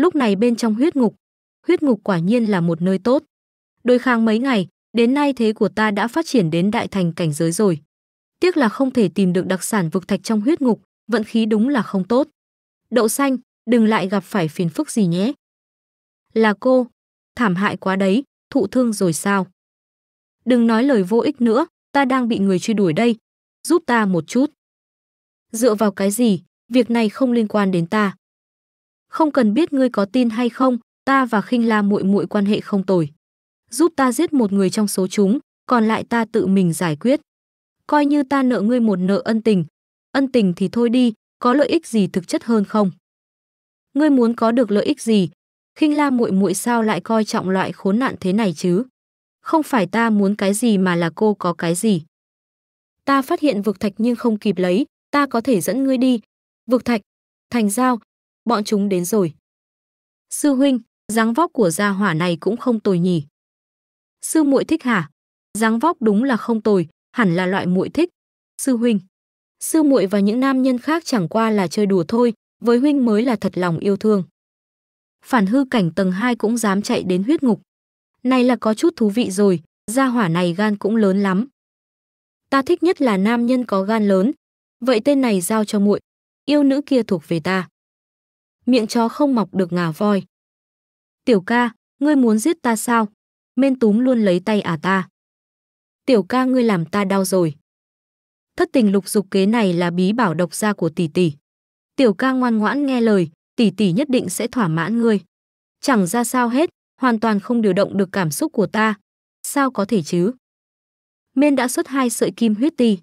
Lúc này bên trong huyết ngục, huyết ngục quả nhiên là một nơi tốt. Đối kháng mấy ngày, đến nay thế của ta đã phát triển đến đại thành cảnh giới rồi. Tiếc là không thể tìm được đặc sản vực thạch trong huyết ngục, vận khí đúng là không tốt. Đậu xanh, đừng lại gặp phải phiền phức gì nhé. Là cô, thảm hại quá đấy, thụ thương rồi sao? Đừng nói lời vô ích nữa, ta đang bị người truy đuổi đây, giúp ta một chút. Dựa vào cái gì, việc này không liên quan đến ta không cần biết ngươi có tin hay không, ta và khinh la muội muội quan hệ không tồi. Giúp ta giết một người trong số chúng, còn lại ta tự mình giải quyết. Coi như ta nợ ngươi một nợ ân tình. Ân tình thì thôi đi, có lợi ích gì thực chất hơn không? Ngươi muốn có được lợi ích gì? Khinh la muội muội sao lại coi trọng loại khốn nạn thế này chứ? Không phải ta muốn cái gì mà là cô có cái gì. Ta phát hiện vực thạch nhưng không kịp lấy, ta có thể dẫn ngươi đi. Vực thạch, thành giao, bọn chúng đến rồi. Sư huynh, dáng vóc của gia hỏa này cũng không tồi nhỉ. Sư muội thích hả? Dáng vóc đúng là không tồi, hẳn là loại muội thích. Sư huynh, sư muội và những nam nhân khác chẳng qua là chơi đùa thôi, với huynh mới là thật lòng yêu thương. Phản hư cảnh tầng 2 cũng dám chạy đến huyết ngục. Này là có chút thú vị rồi, gia hỏa này gan cũng lớn lắm. Ta thích nhất là nam nhân có gan lớn, vậy tên này giao cho muội, yêu nữ kia thuộc về ta miệng chó không mọc được ngà voi. Tiểu ca, ngươi muốn giết ta sao? Mên túm luôn lấy tay à ta. Tiểu ca ngươi làm ta đau rồi. Thất tình lục dục kế này là bí bảo độc gia của tỷ tỷ. Tiểu ca ngoan ngoãn nghe lời, tỷ tỷ nhất định sẽ thỏa mãn ngươi. Chẳng ra sao hết, hoàn toàn không điều động được cảm xúc của ta. Sao có thể chứ? Mên đã xuất hai sợi kim huyết ti.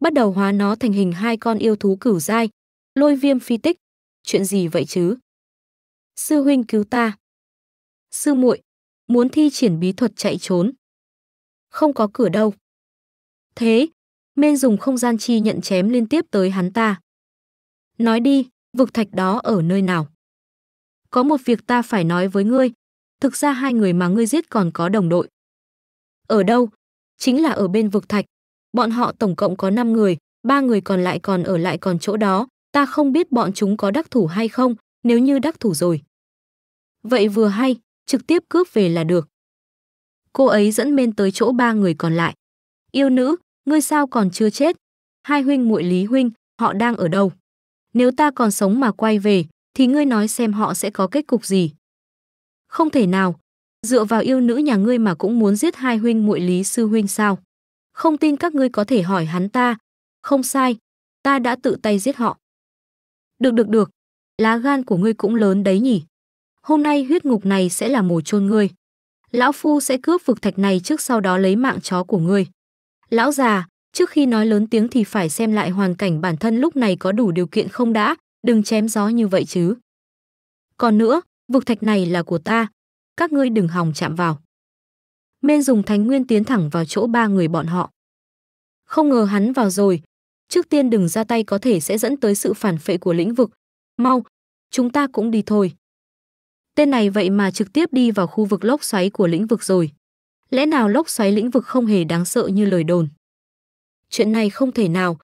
Bắt đầu hóa nó thành hình hai con yêu thú cửu dai. Lôi viêm phi tích, chuyện gì vậy chứ? Sư huynh cứu ta. Sư muội, muốn thi triển bí thuật chạy trốn. Không có cửa đâu. Thế, men dùng không gian chi nhận chém liên tiếp tới hắn ta. Nói đi, vực thạch đó ở nơi nào? Có một việc ta phải nói với ngươi, thực ra hai người mà ngươi giết còn có đồng đội. Ở đâu? Chính là ở bên vực thạch. Bọn họ tổng cộng có 5 người, ba người còn lại còn ở lại còn chỗ đó, Ta không biết bọn chúng có đắc thủ hay không, nếu như đắc thủ rồi. Vậy vừa hay, trực tiếp cướp về là được. Cô ấy dẫn men tới chỗ ba người còn lại. Yêu nữ, ngươi sao còn chưa chết? Hai huynh muội Lý huynh, họ đang ở đâu? Nếu ta còn sống mà quay về, thì ngươi nói xem họ sẽ có kết cục gì. Không thể nào, dựa vào yêu nữ nhà ngươi mà cũng muốn giết hai huynh muội Lý sư huynh sao? Không tin các ngươi có thể hỏi hắn ta. Không sai, ta đã tự tay giết họ. Được được được, lá gan của ngươi cũng lớn đấy nhỉ. Hôm nay huyết ngục này sẽ là mồ chôn ngươi. Lão Phu sẽ cướp vực thạch này trước sau đó lấy mạng chó của ngươi. Lão già, trước khi nói lớn tiếng thì phải xem lại hoàn cảnh bản thân lúc này có đủ điều kiện không đã, đừng chém gió như vậy chứ. Còn nữa, vực thạch này là của ta, các ngươi đừng hòng chạm vào. Mên dùng thánh nguyên tiến thẳng vào chỗ ba người bọn họ. Không ngờ hắn vào rồi, trước tiên đừng ra tay có thể sẽ dẫn tới sự phản phệ của lĩnh vực. Mau, chúng ta cũng đi thôi. Tên này vậy mà trực tiếp đi vào khu vực lốc xoáy của lĩnh vực rồi. Lẽ nào lốc xoáy lĩnh vực không hề đáng sợ như lời đồn? Chuyện này không thể nào.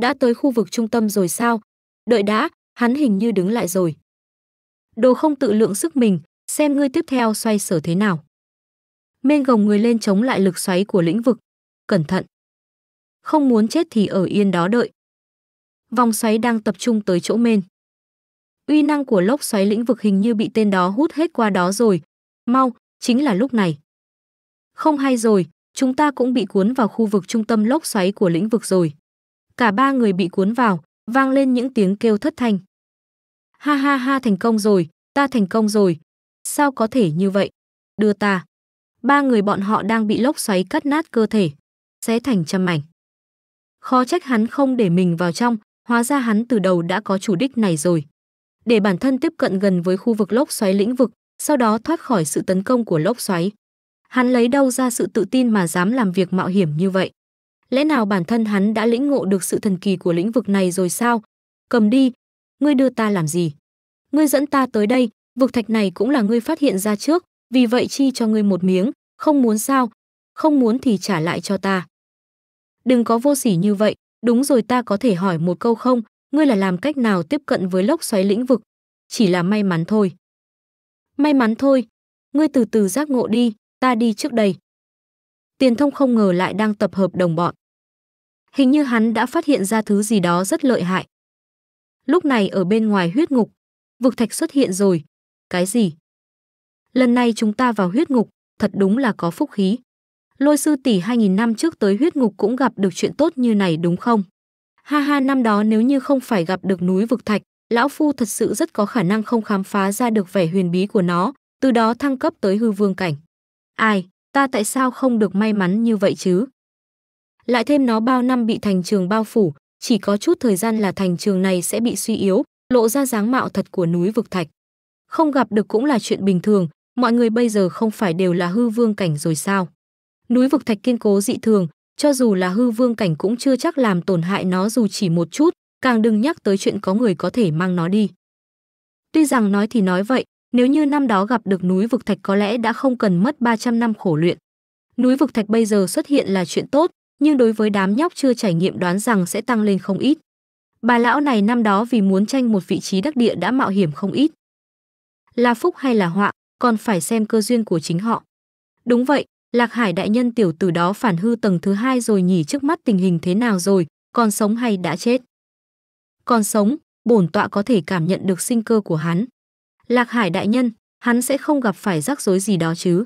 Đã tới khu vực trung tâm rồi sao? Đợi đã, hắn hình như đứng lại rồi. Đồ không tự lượng sức mình, xem ngươi tiếp theo xoay sở thế nào. Mên gồng người lên chống lại lực xoáy của lĩnh vực. Cẩn thận không muốn chết thì ở yên đó đợi. Vòng xoáy đang tập trung tới chỗ mên. Uy năng của lốc xoáy lĩnh vực hình như bị tên đó hút hết qua đó rồi. Mau, chính là lúc này. Không hay rồi, chúng ta cũng bị cuốn vào khu vực trung tâm lốc xoáy của lĩnh vực rồi. Cả ba người bị cuốn vào, vang lên những tiếng kêu thất thanh. Ha ha ha thành công rồi, ta thành công rồi. Sao có thể như vậy? Đưa ta. Ba người bọn họ đang bị lốc xoáy cắt nát cơ thể, xé thành trăm mảnh. Khó trách hắn không để mình vào trong, hóa ra hắn từ đầu đã có chủ đích này rồi. Để bản thân tiếp cận gần với khu vực lốc xoáy lĩnh vực, sau đó thoát khỏi sự tấn công của lốc xoáy. Hắn lấy đâu ra sự tự tin mà dám làm việc mạo hiểm như vậy? Lẽ nào bản thân hắn đã lĩnh ngộ được sự thần kỳ của lĩnh vực này rồi sao? Cầm đi, ngươi đưa ta làm gì? Ngươi dẫn ta tới đây, vực thạch này cũng là ngươi phát hiện ra trước, vì vậy chi cho ngươi một miếng, không muốn sao? Không muốn thì trả lại cho ta đừng có vô sỉ như vậy, đúng rồi ta có thể hỏi một câu không, ngươi là làm cách nào tiếp cận với lốc xoáy lĩnh vực? Chỉ là may mắn thôi. May mắn thôi, ngươi từ từ giác ngộ đi, ta đi trước đây. Tiền thông không ngờ lại đang tập hợp đồng bọn. Hình như hắn đã phát hiện ra thứ gì đó rất lợi hại. Lúc này ở bên ngoài huyết ngục, vực thạch xuất hiện rồi. Cái gì? Lần này chúng ta vào huyết ngục, thật đúng là có phúc khí lôi sư tỷ 2.000 năm trước tới huyết ngục cũng gặp được chuyện tốt như này đúng không? Ha ha năm đó nếu như không phải gặp được núi vực thạch, lão phu thật sự rất có khả năng không khám phá ra được vẻ huyền bí của nó, từ đó thăng cấp tới hư vương cảnh. Ai, ta tại sao không được may mắn như vậy chứ? Lại thêm nó bao năm bị thành trường bao phủ, chỉ có chút thời gian là thành trường này sẽ bị suy yếu, lộ ra dáng mạo thật của núi vực thạch. Không gặp được cũng là chuyện bình thường, mọi người bây giờ không phải đều là hư vương cảnh rồi sao? núi vực thạch kiên cố dị thường, cho dù là hư vương cảnh cũng chưa chắc làm tổn hại nó dù chỉ một chút, càng đừng nhắc tới chuyện có người có thể mang nó đi. Tuy rằng nói thì nói vậy, nếu như năm đó gặp được núi vực thạch có lẽ đã không cần mất 300 năm khổ luyện. Núi vực thạch bây giờ xuất hiện là chuyện tốt, nhưng đối với đám nhóc chưa trải nghiệm đoán rằng sẽ tăng lên không ít. Bà lão này năm đó vì muốn tranh một vị trí đắc địa đã mạo hiểm không ít. Là phúc hay là họa, còn phải xem cơ duyên của chính họ. Đúng vậy, Lạc Hải đại nhân tiểu tử đó phản hư tầng thứ hai rồi nhỉ trước mắt tình hình thế nào rồi, còn sống hay đã chết? Còn sống, bổn tọa có thể cảm nhận được sinh cơ của hắn. Lạc Hải đại nhân, hắn sẽ không gặp phải rắc rối gì đó chứ?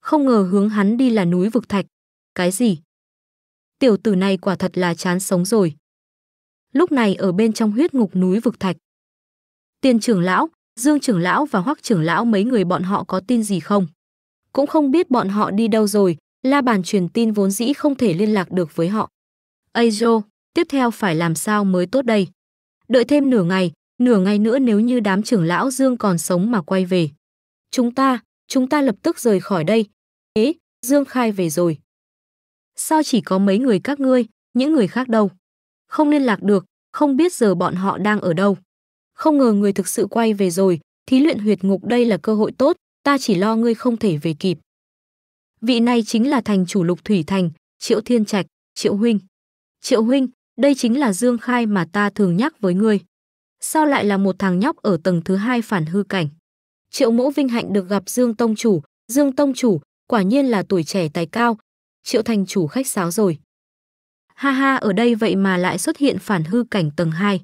Không ngờ hướng hắn đi là núi vực thạch. Cái gì? Tiểu tử này quả thật là chán sống rồi. Lúc này ở bên trong huyết ngục núi vực thạch. Tiên trưởng lão, Dương trưởng lão và Hoắc trưởng lão mấy người bọn họ có tin gì không? cũng không biết bọn họ đi đâu rồi, la bàn truyền tin vốn dĩ không thể liên lạc được với họ. Ây tiếp theo phải làm sao mới tốt đây? Đợi thêm nửa ngày, nửa ngày nữa nếu như đám trưởng lão Dương còn sống mà quay về. Chúng ta, chúng ta lập tức rời khỏi đây. Ế, Dương Khai về rồi. Sao chỉ có mấy người các ngươi, những người khác đâu? Không liên lạc được, không biết giờ bọn họ đang ở đâu. Không ngờ người thực sự quay về rồi, thí luyện huyệt ngục đây là cơ hội tốt, ta chỉ lo ngươi không thể về kịp. Vị này chính là thành chủ lục thủy thành, Triệu Thiên Trạch, Triệu Huynh. Triệu Huynh, đây chính là Dương Khai mà ta thường nhắc với ngươi. Sao lại là một thằng nhóc ở tầng thứ hai phản hư cảnh? Triệu mỗ vinh hạnh được gặp Dương Tông Chủ, Dương Tông Chủ, quả nhiên là tuổi trẻ tài cao. Triệu thành chủ khách sáo rồi. Ha ha ở đây vậy mà lại xuất hiện phản hư cảnh tầng 2.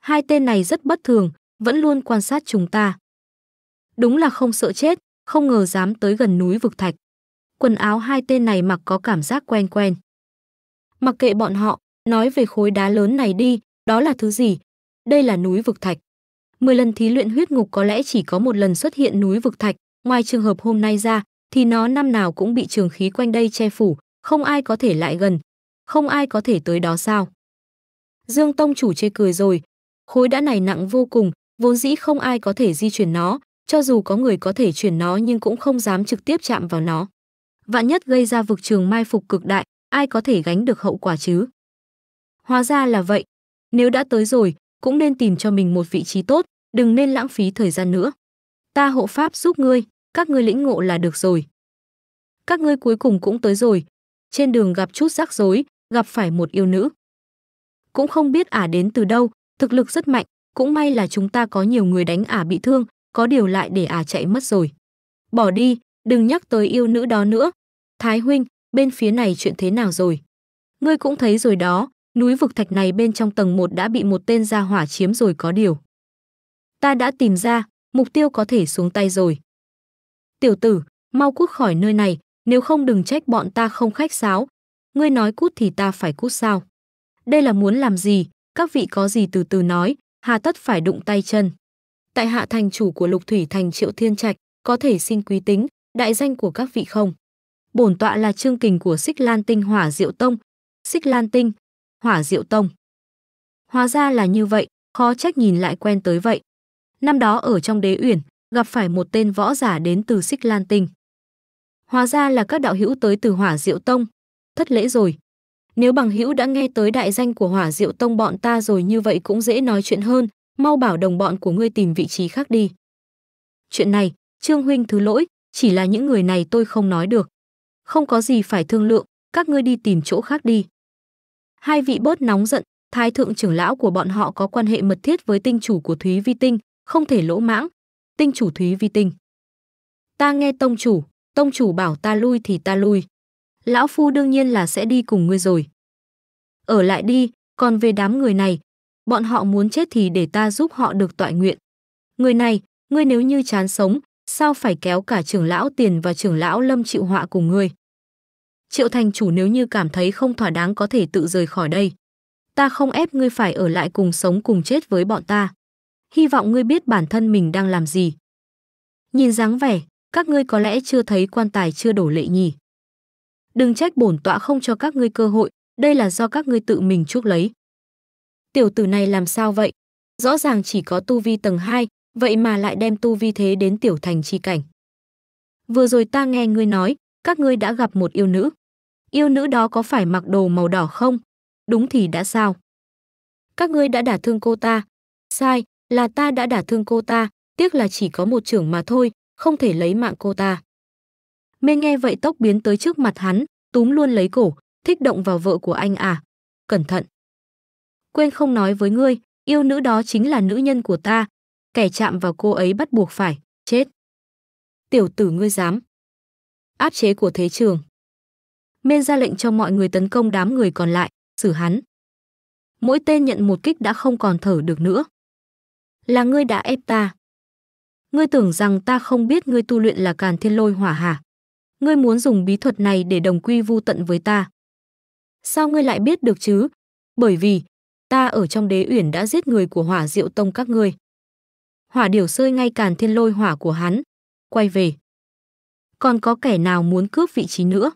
Hai tên này rất bất thường, vẫn luôn quan sát chúng ta. Đúng là không sợ chết, không ngờ dám tới gần núi vực thạch. Quần áo hai tên này mặc có cảm giác quen quen. Mặc kệ bọn họ, nói về khối đá lớn này đi, đó là thứ gì? Đây là núi vực thạch. Mười lần thí luyện huyết ngục có lẽ chỉ có một lần xuất hiện núi vực thạch, ngoài trường hợp hôm nay ra, thì nó năm nào cũng bị trường khí quanh đây che phủ, không ai có thể lại gần, không ai có thể tới đó sao. Dương Tông chủ chê cười rồi, khối đá này nặng vô cùng, vốn dĩ không ai có thể di chuyển nó, cho dù có người có thể chuyển nó nhưng cũng không dám trực tiếp chạm vào nó. Vạn nhất gây ra vực trường mai phục cực đại, ai có thể gánh được hậu quả chứ? Hóa ra là vậy, nếu đã tới rồi, cũng nên tìm cho mình một vị trí tốt, đừng nên lãng phí thời gian nữa. Ta hộ pháp giúp ngươi, các ngươi lĩnh ngộ là được rồi. Các ngươi cuối cùng cũng tới rồi, trên đường gặp chút rắc rối, gặp phải một yêu nữ. Cũng không biết ả đến từ đâu, thực lực rất mạnh, cũng may là chúng ta có nhiều người đánh ả bị thương, có điều lại để à chạy mất rồi. Bỏ đi, đừng nhắc tới yêu nữ đó nữa. Thái huynh, bên phía này chuyện thế nào rồi? Ngươi cũng thấy rồi đó, núi vực thạch này bên trong tầng 1 đã bị một tên gia hỏa chiếm rồi có điều. Ta đã tìm ra, mục tiêu có thể xuống tay rồi. Tiểu tử, mau cút khỏi nơi này, nếu không đừng trách bọn ta không khách sáo. Ngươi nói cút thì ta phải cút sao? Đây là muốn làm gì? Các vị có gì từ từ nói, hà tất phải đụng tay chân tại hạ thành chủ của Lục Thủy thành Triệu Thiên Trạch, có thể xin quý tính, đại danh của các vị không? Bổn tọa là trương kình của Xích Lan Tinh Hỏa Diệu Tông. Xích Lan Tinh, Hỏa Diệu Tông. Hóa ra là như vậy, khó trách nhìn lại quen tới vậy. Năm đó ở trong đế uyển, gặp phải một tên võ giả đến từ Xích Lan Tinh. Hóa ra là các đạo hữu tới từ Hỏa Diệu Tông. Thất lễ rồi. Nếu bằng hữu đã nghe tới đại danh của Hỏa Diệu Tông bọn ta rồi như vậy cũng dễ nói chuyện hơn, mau bảo đồng bọn của ngươi tìm vị trí khác đi. Chuyện này, Trương Huynh thứ lỗi, chỉ là những người này tôi không nói được. Không có gì phải thương lượng, các ngươi đi tìm chỗ khác đi. Hai vị bớt nóng giận, thái thượng trưởng lão của bọn họ có quan hệ mật thiết với tinh chủ của Thúy Vi Tinh, không thể lỗ mãng. Tinh chủ Thúy Vi Tinh. Ta nghe tông chủ, tông chủ bảo ta lui thì ta lui. Lão Phu đương nhiên là sẽ đi cùng ngươi rồi. Ở lại đi, còn về đám người này, bọn họ muốn chết thì để ta giúp họ được tọa nguyện. Người này, ngươi nếu như chán sống, sao phải kéo cả trưởng lão tiền và trưởng lão lâm chịu họa cùng ngươi? Triệu thành chủ nếu như cảm thấy không thỏa đáng có thể tự rời khỏi đây. Ta không ép ngươi phải ở lại cùng sống cùng chết với bọn ta. Hy vọng ngươi biết bản thân mình đang làm gì. Nhìn dáng vẻ, các ngươi có lẽ chưa thấy quan tài chưa đổ lệ nhỉ. Đừng trách bổn tọa không cho các ngươi cơ hội, đây là do các ngươi tự mình chuốc lấy tiểu tử này làm sao vậy? Rõ ràng chỉ có tu vi tầng 2, vậy mà lại đem tu vi thế đến tiểu thành chi cảnh. Vừa rồi ta nghe ngươi nói, các ngươi đã gặp một yêu nữ. Yêu nữ đó có phải mặc đồ màu đỏ không? Đúng thì đã sao? Các ngươi đã đả thương cô ta. Sai, là ta đã đả thương cô ta, tiếc là chỉ có một trưởng mà thôi, không thể lấy mạng cô ta. Mê nghe vậy tốc biến tới trước mặt hắn, túm luôn lấy cổ, thích động vào vợ của anh à. Cẩn thận quên không nói với ngươi, yêu nữ đó chính là nữ nhân của ta, kẻ chạm vào cô ấy bắt buộc phải chết. Tiểu tử ngươi dám. Áp chế của thế trường. Mên ra lệnh cho mọi người tấn công đám người còn lại, xử hắn. Mỗi tên nhận một kích đã không còn thở được nữa. Là ngươi đã ép ta. Ngươi tưởng rằng ta không biết ngươi tu luyện là càn thiên lôi hỏa hả? Ngươi muốn dùng bí thuật này để đồng quy vu tận với ta. Sao ngươi lại biết được chứ? Bởi vì, ta ở trong đế uyển đã giết người của hỏa diệu tông các ngươi. Hỏa điểu sơi ngay càn thiên lôi hỏa của hắn, quay về. Còn có kẻ nào muốn cướp vị trí nữa?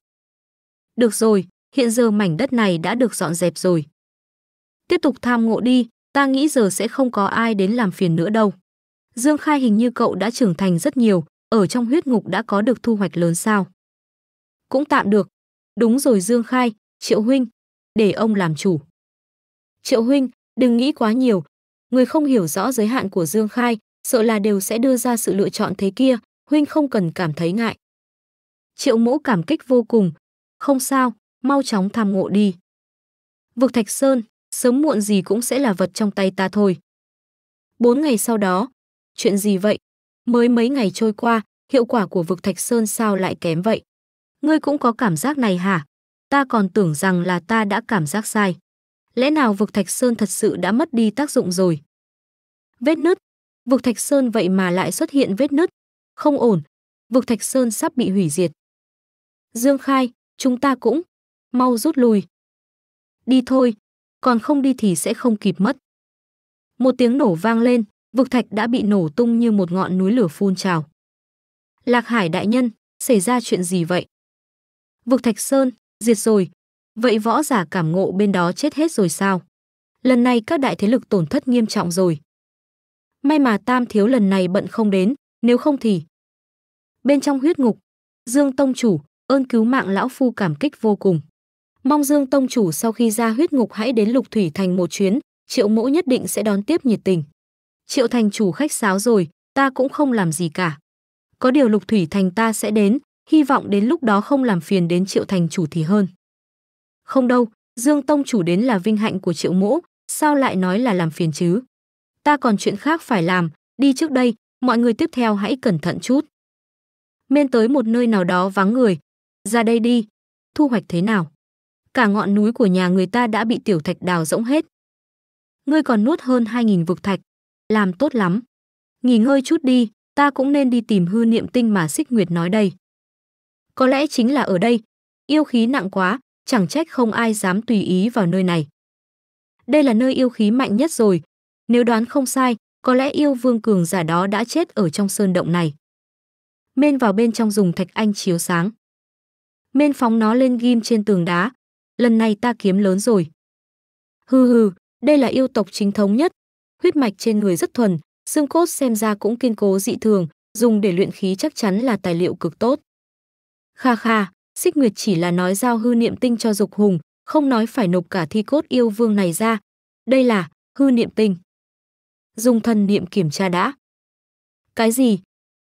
Được rồi, hiện giờ mảnh đất này đã được dọn dẹp rồi. Tiếp tục tham ngộ đi, ta nghĩ giờ sẽ không có ai đến làm phiền nữa đâu. Dương Khai hình như cậu đã trưởng thành rất nhiều, ở trong huyết ngục đã có được thu hoạch lớn sao. Cũng tạm được. Đúng rồi Dương Khai, Triệu Huynh, để ông làm chủ. Triệu huynh, đừng nghĩ quá nhiều. Người không hiểu rõ giới hạn của Dương Khai, sợ là đều sẽ đưa ra sự lựa chọn thế kia, huynh không cần cảm thấy ngại. Triệu mẫu cảm kích vô cùng. Không sao, mau chóng tham ngộ đi. Vực Thạch Sơn, sớm muộn gì cũng sẽ là vật trong tay ta thôi. Bốn ngày sau đó, chuyện gì vậy? Mới mấy ngày trôi qua, hiệu quả của vực Thạch Sơn sao lại kém vậy? Ngươi cũng có cảm giác này hả? Ta còn tưởng rằng là ta đã cảm giác sai. Lẽ nào vực Thạch Sơn thật sự đã mất đi tác dụng rồi? Vết nứt. Vực Thạch Sơn vậy mà lại xuất hiện vết nứt. Không ổn. Vực Thạch Sơn sắp bị hủy diệt. Dương Khai, chúng ta cũng. Mau rút lui. Đi thôi. Còn không đi thì sẽ không kịp mất. Một tiếng nổ vang lên, vực thạch đã bị nổ tung như một ngọn núi lửa phun trào. Lạc Hải đại nhân, xảy ra chuyện gì vậy? Vực Thạch Sơn, diệt rồi, Vậy võ giả cảm ngộ bên đó chết hết rồi sao? Lần này các đại thế lực tổn thất nghiêm trọng rồi. May mà Tam thiếu lần này bận không đến, nếu không thì. Bên trong huyết ngục, Dương tông chủ, ơn cứu mạng lão phu cảm kích vô cùng. Mong Dương tông chủ sau khi ra huyết ngục hãy đến Lục Thủy thành một chuyến, Triệu Mỗ nhất định sẽ đón tiếp nhiệt tình. Triệu thành chủ khách sáo rồi, ta cũng không làm gì cả. Có điều Lục Thủy thành ta sẽ đến, hy vọng đến lúc đó không làm phiền đến Triệu thành chủ thì hơn. Không đâu, Dương Tông chủ đến là vinh hạnh của triệu mỗ, sao lại nói là làm phiền chứ? Ta còn chuyện khác phải làm, đi trước đây, mọi người tiếp theo hãy cẩn thận chút. Mên tới một nơi nào đó vắng người, ra đây đi, thu hoạch thế nào? Cả ngọn núi của nhà người ta đã bị tiểu thạch đào rỗng hết. Ngươi còn nuốt hơn 2.000 vực thạch, làm tốt lắm. Nghỉ ngơi chút đi, ta cũng nên đi tìm hư niệm tinh mà xích nguyệt nói đây. Có lẽ chính là ở đây, yêu khí nặng quá, chẳng trách không ai dám tùy ý vào nơi này. Đây là nơi yêu khí mạnh nhất rồi, nếu đoán không sai, có lẽ yêu vương cường giả đó đã chết ở trong sơn động này. Mên vào bên trong dùng thạch anh chiếu sáng. Mên phóng nó lên ghim trên tường đá. Lần này ta kiếm lớn rồi. Hừ hừ, đây là yêu tộc chính thống nhất. Huyết mạch trên người rất thuần, xương cốt xem ra cũng kiên cố dị thường, dùng để luyện khí chắc chắn là tài liệu cực tốt. Kha kha, Xích Nguyệt chỉ là nói giao hư niệm tinh cho Dục Hùng, không nói phải nộp cả thi cốt yêu vương này ra. Đây là hư niệm tinh. Dùng thần niệm kiểm tra đã. Cái gì?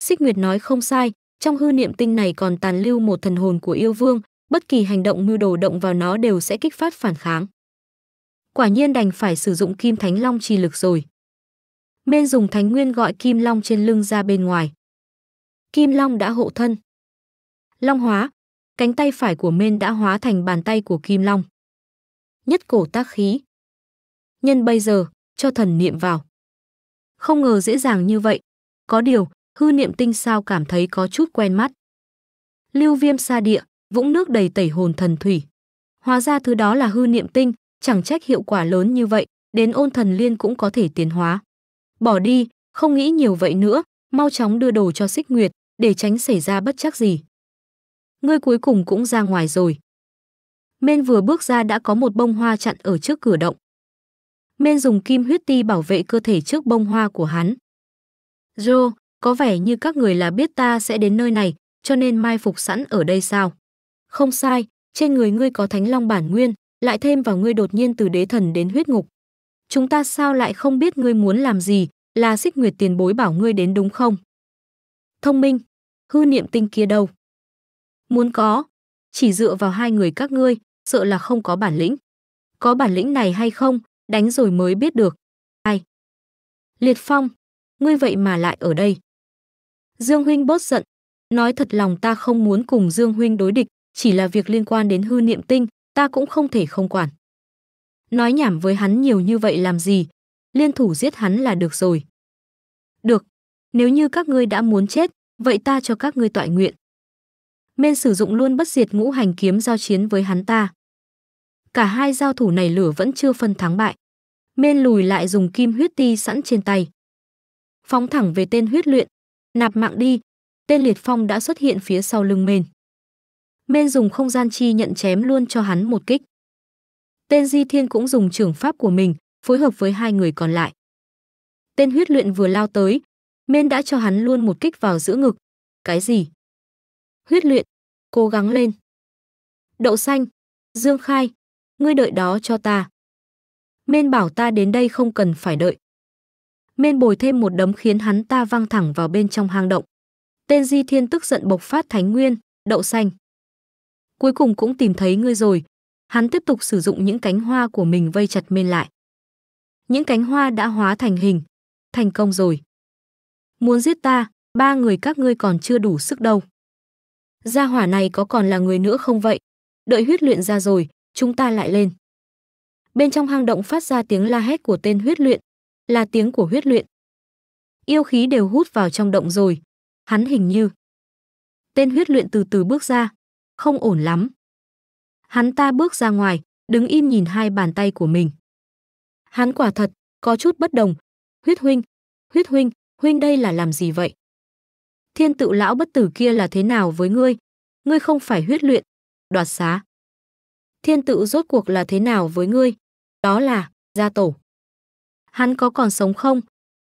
Xích Nguyệt nói không sai, trong hư niệm tinh này còn tàn lưu một thần hồn của yêu vương, bất kỳ hành động mưu đồ động vào nó đều sẽ kích phát phản kháng. Quả nhiên đành phải sử dụng kim thánh long trì lực rồi. Bên dùng thánh nguyên gọi kim long trên lưng ra bên ngoài. Kim long đã hộ thân. Long hóa, Cánh tay phải của Men đã hóa thành bàn tay của Kim Long. Nhất cổ tác khí. Nhân bây giờ, cho thần niệm vào. Không ngờ dễ dàng như vậy. Có điều, hư niệm tinh sao cảm thấy có chút quen mắt. Lưu viêm xa địa, vũng nước đầy tẩy hồn thần thủy. Hóa ra thứ đó là hư niệm tinh, chẳng trách hiệu quả lớn như vậy, đến ôn thần liên cũng có thể tiến hóa. Bỏ đi, không nghĩ nhiều vậy nữa, mau chóng đưa đồ cho xích nguyệt, để tránh xảy ra bất chắc gì ngươi cuối cùng cũng ra ngoài rồi. Mên vừa bước ra đã có một bông hoa chặn ở trước cửa động. Mên dùng kim huyết ti bảo vệ cơ thể trước bông hoa của hắn. Joe, có vẻ như các người là biết ta sẽ đến nơi này, cho nên mai phục sẵn ở đây sao? Không sai, trên người ngươi có thánh long bản nguyên, lại thêm vào ngươi đột nhiên từ đế thần đến huyết ngục. Chúng ta sao lại không biết ngươi muốn làm gì, là xích nguyệt tiền bối bảo ngươi đến đúng không? Thông minh, hư niệm tinh kia đâu? Muốn có, chỉ dựa vào hai người các ngươi, sợ là không có bản lĩnh. Có bản lĩnh này hay không, đánh rồi mới biết được. Ai? Liệt Phong, ngươi vậy mà lại ở đây. Dương Huynh bớt giận. Nói thật lòng ta không muốn cùng Dương Huynh đối địch, chỉ là việc liên quan đến hư niệm tinh, ta cũng không thể không quản. Nói nhảm với hắn nhiều như vậy làm gì, liên thủ giết hắn là được rồi. Được, nếu như các ngươi đã muốn chết, vậy ta cho các ngươi tọa nguyện men sử dụng luôn bất diệt ngũ hành kiếm giao chiến với hắn ta. Cả hai giao thủ này lửa vẫn chưa phân thắng bại. Men lùi lại dùng kim huyết ti sẵn trên tay. Phóng thẳng về tên huyết luyện, nạp mạng đi, tên liệt phong đã xuất hiện phía sau lưng men. Men dùng không gian chi nhận chém luôn cho hắn một kích. Tên Di Thiên cũng dùng trưởng pháp của mình, phối hợp với hai người còn lại. Tên huyết luyện vừa lao tới, Men đã cho hắn luôn một kích vào giữa ngực. Cái gì? huyết luyện, cố gắng lên. Đậu xanh, Dương Khai, ngươi đợi đó cho ta. Mên bảo ta đến đây không cần phải đợi. Mên bồi thêm một đấm khiến hắn ta văng thẳng vào bên trong hang động. Tên Di Thiên tức giận bộc phát thánh nguyên, đậu xanh. Cuối cùng cũng tìm thấy ngươi rồi. Hắn tiếp tục sử dụng những cánh hoa của mình vây chặt mên lại. Những cánh hoa đã hóa thành hình. Thành công rồi. Muốn giết ta, ba người các ngươi còn chưa đủ sức đâu gia hỏa này có còn là người nữa không vậy? Đợi huyết luyện ra rồi, chúng ta lại lên. Bên trong hang động phát ra tiếng la hét của tên huyết luyện, là tiếng của huyết luyện. Yêu khí đều hút vào trong động rồi, hắn hình như. Tên huyết luyện từ từ bước ra, không ổn lắm. Hắn ta bước ra ngoài, đứng im nhìn hai bàn tay của mình. Hắn quả thật, có chút bất đồng. Huyết huynh, huyết huynh, huynh đây là làm gì vậy? thiên tự lão bất tử kia là thế nào với ngươi? Ngươi không phải huyết luyện, đoạt xá. Thiên tự rốt cuộc là thế nào với ngươi? Đó là gia tổ. Hắn có còn sống không?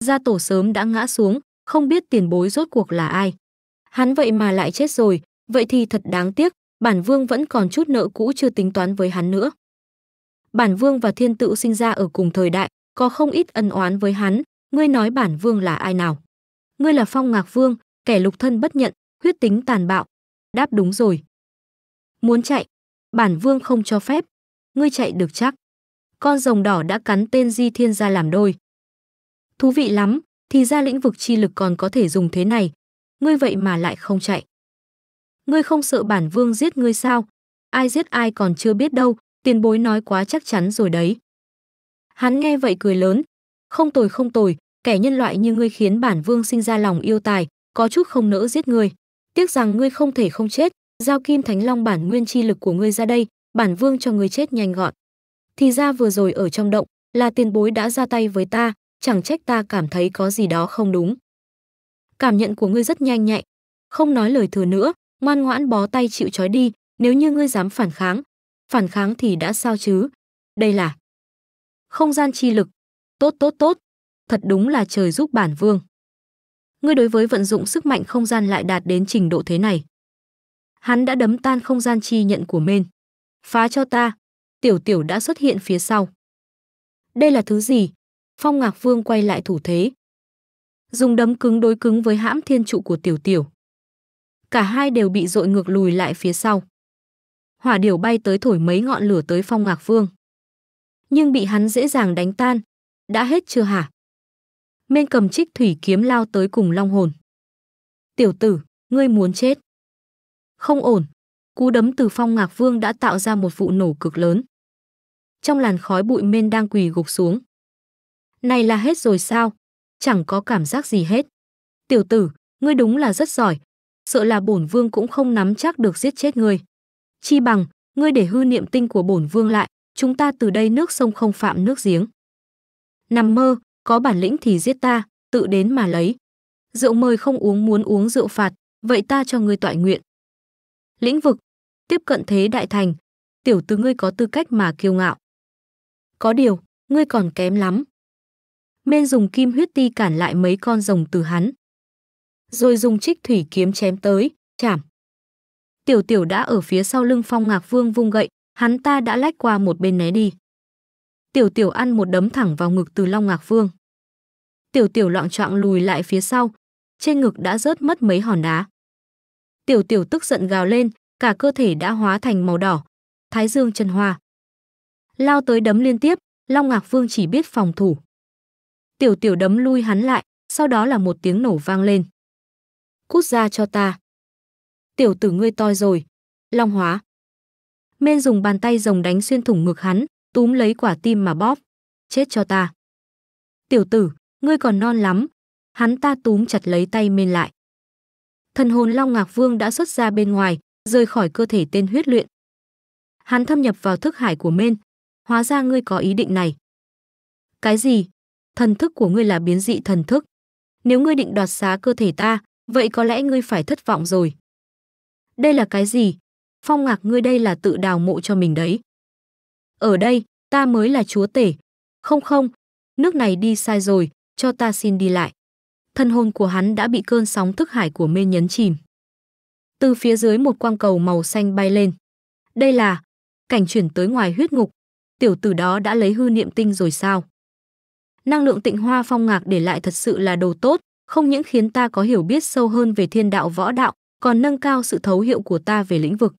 Gia tổ sớm đã ngã xuống, không biết tiền bối rốt cuộc là ai. Hắn vậy mà lại chết rồi, vậy thì thật đáng tiếc, bản vương vẫn còn chút nợ cũ chưa tính toán với hắn nữa. Bản vương và thiên tự sinh ra ở cùng thời đại, có không ít ân oán với hắn, ngươi nói bản vương là ai nào? Ngươi là phong ngạc vương, kẻ lục thân bất nhận, huyết tính tàn bạo. Đáp đúng rồi. Muốn chạy, bản vương không cho phép, ngươi chạy được chắc. Con rồng đỏ đã cắn tên Di Thiên ra làm đôi. Thú vị lắm, thì ra lĩnh vực chi lực còn có thể dùng thế này. Ngươi vậy mà lại không chạy. Ngươi không sợ bản vương giết ngươi sao? Ai giết ai còn chưa biết đâu, tiền bối nói quá chắc chắn rồi đấy. Hắn nghe vậy cười lớn. Không tồi không tồi, kẻ nhân loại như ngươi khiến bản vương sinh ra lòng yêu tài, có chút không nỡ giết ngươi. Tiếc rằng ngươi không thể không chết, giao kim thánh long bản nguyên chi lực của ngươi ra đây, bản vương cho ngươi chết nhanh gọn. Thì ra vừa rồi ở trong động, là tiền bối đã ra tay với ta, chẳng trách ta cảm thấy có gì đó không đúng. Cảm nhận của ngươi rất nhanh nhạy, không nói lời thừa nữa, ngoan ngoãn bó tay chịu trói đi, nếu như ngươi dám phản kháng. Phản kháng thì đã sao chứ? Đây là không gian chi lực. Tốt tốt tốt, thật đúng là trời giúp bản vương ngươi đối với vận dụng sức mạnh không gian lại đạt đến trình độ thế này. Hắn đã đấm tan không gian chi nhận của Mên. Phá cho ta. Tiểu tiểu đã xuất hiện phía sau. Đây là thứ gì? Phong Ngạc Vương quay lại thủ thế. Dùng đấm cứng đối cứng với hãm thiên trụ của tiểu tiểu. Cả hai đều bị dội ngược lùi lại phía sau. Hỏa điểu bay tới thổi mấy ngọn lửa tới Phong Ngạc Vương. Nhưng bị hắn dễ dàng đánh tan. Đã hết chưa hả? Mên cầm trích thủy kiếm lao tới cùng long hồn. Tiểu tử, ngươi muốn chết. Không ổn. Cú đấm từ phong ngạc vương đã tạo ra một vụ nổ cực lớn. Trong làn khói bụi mên đang quỳ gục xuống. Này là hết rồi sao? Chẳng có cảm giác gì hết. Tiểu tử, ngươi đúng là rất giỏi. Sợ là bổn vương cũng không nắm chắc được giết chết ngươi. Chi bằng, ngươi để hư niệm tinh của bổn vương lại, chúng ta từ đây nước sông không phạm nước giếng. Nằm mơ, có bản lĩnh thì giết ta, tự đến mà lấy. Rượu mời không uống muốn uống rượu phạt, vậy ta cho ngươi tọa nguyện. Lĩnh vực, tiếp cận thế đại thành, tiểu tử ngươi có tư cách mà kiêu ngạo. Có điều, ngươi còn kém lắm. Men dùng kim huyết ti cản lại mấy con rồng từ hắn. Rồi dùng trích thủy kiếm chém tới, chảm. Tiểu tiểu đã ở phía sau lưng phong ngạc vương vung gậy, hắn ta đã lách qua một bên né đi. Tiểu Tiểu ăn một đấm thẳng vào ngực Từ Long Ngạc Vương. Tiểu Tiểu loạn trọng lùi lại phía sau, trên ngực đã rớt mất mấy hòn đá. Tiểu Tiểu tức giận gào lên, cả cơ thể đã hóa thành màu đỏ, thái dương chân hoa. Lao tới đấm liên tiếp, Long Ngạc Vương chỉ biết phòng thủ. Tiểu Tiểu đấm lui hắn lại, sau đó là một tiếng nổ vang lên. Cút ra cho ta. Tiểu tử ngươi toi rồi. Long hóa. Mên dùng bàn tay rồng đánh xuyên thủng ngực hắn, túm lấy quả tim mà bóp. Chết cho ta. Tiểu tử, ngươi còn non lắm. Hắn ta túm chặt lấy tay mên lại. Thần hồn Long Ngạc Vương đã xuất ra bên ngoài, rời khỏi cơ thể tên huyết luyện. Hắn thâm nhập vào thức hải của mên. Hóa ra ngươi có ý định này. Cái gì? Thần thức của ngươi là biến dị thần thức. Nếu ngươi định đoạt xá cơ thể ta, vậy có lẽ ngươi phải thất vọng rồi. Đây là cái gì? Phong ngạc ngươi đây là tự đào mộ cho mình đấy. Ở đây, ta mới là chúa tể. Không không, nước này đi sai rồi, cho ta xin đi lại. Thân hồn của hắn đã bị cơn sóng thức hải của mê nhấn chìm. Từ phía dưới một quang cầu màu xanh bay lên. Đây là cảnh chuyển tới ngoài huyết ngục. Tiểu tử đó đã lấy hư niệm tinh rồi sao? Năng lượng tịnh hoa phong ngạc để lại thật sự là đồ tốt, không những khiến ta có hiểu biết sâu hơn về thiên đạo võ đạo, còn nâng cao sự thấu hiệu của ta về lĩnh vực.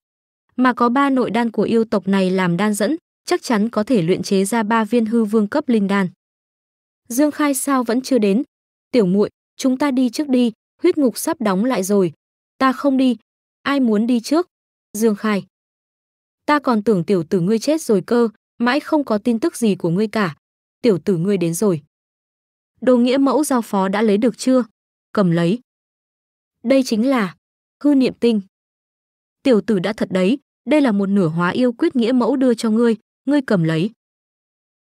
Mà có ba nội đan của yêu tộc này làm đan dẫn, chắc chắn có thể luyện chế ra ba viên hư vương cấp linh đan. Dương Khai sao vẫn chưa đến? Tiểu muội, chúng ta đi trước đi, huyết ngục sắp đóng lại rồi. Ta không đi, ai muốn đi trước? Dương Khai. Ta còn tưởng tiểu tử ngươi chết rồi cơ, mãi không có tin tức gì của ngươi cả. Tiểu tử ngươi đến rồi. Đồ nghĩa mẫu giao phó đã lấy được chưa? Cầm lấy. Đây chính là hư niệm tinh. Tiểu tử đã thật đấy, đây là một nửa hóa yêu quyết nghĩa mẫu đưa cho ngươi, ngươi cầm lấy.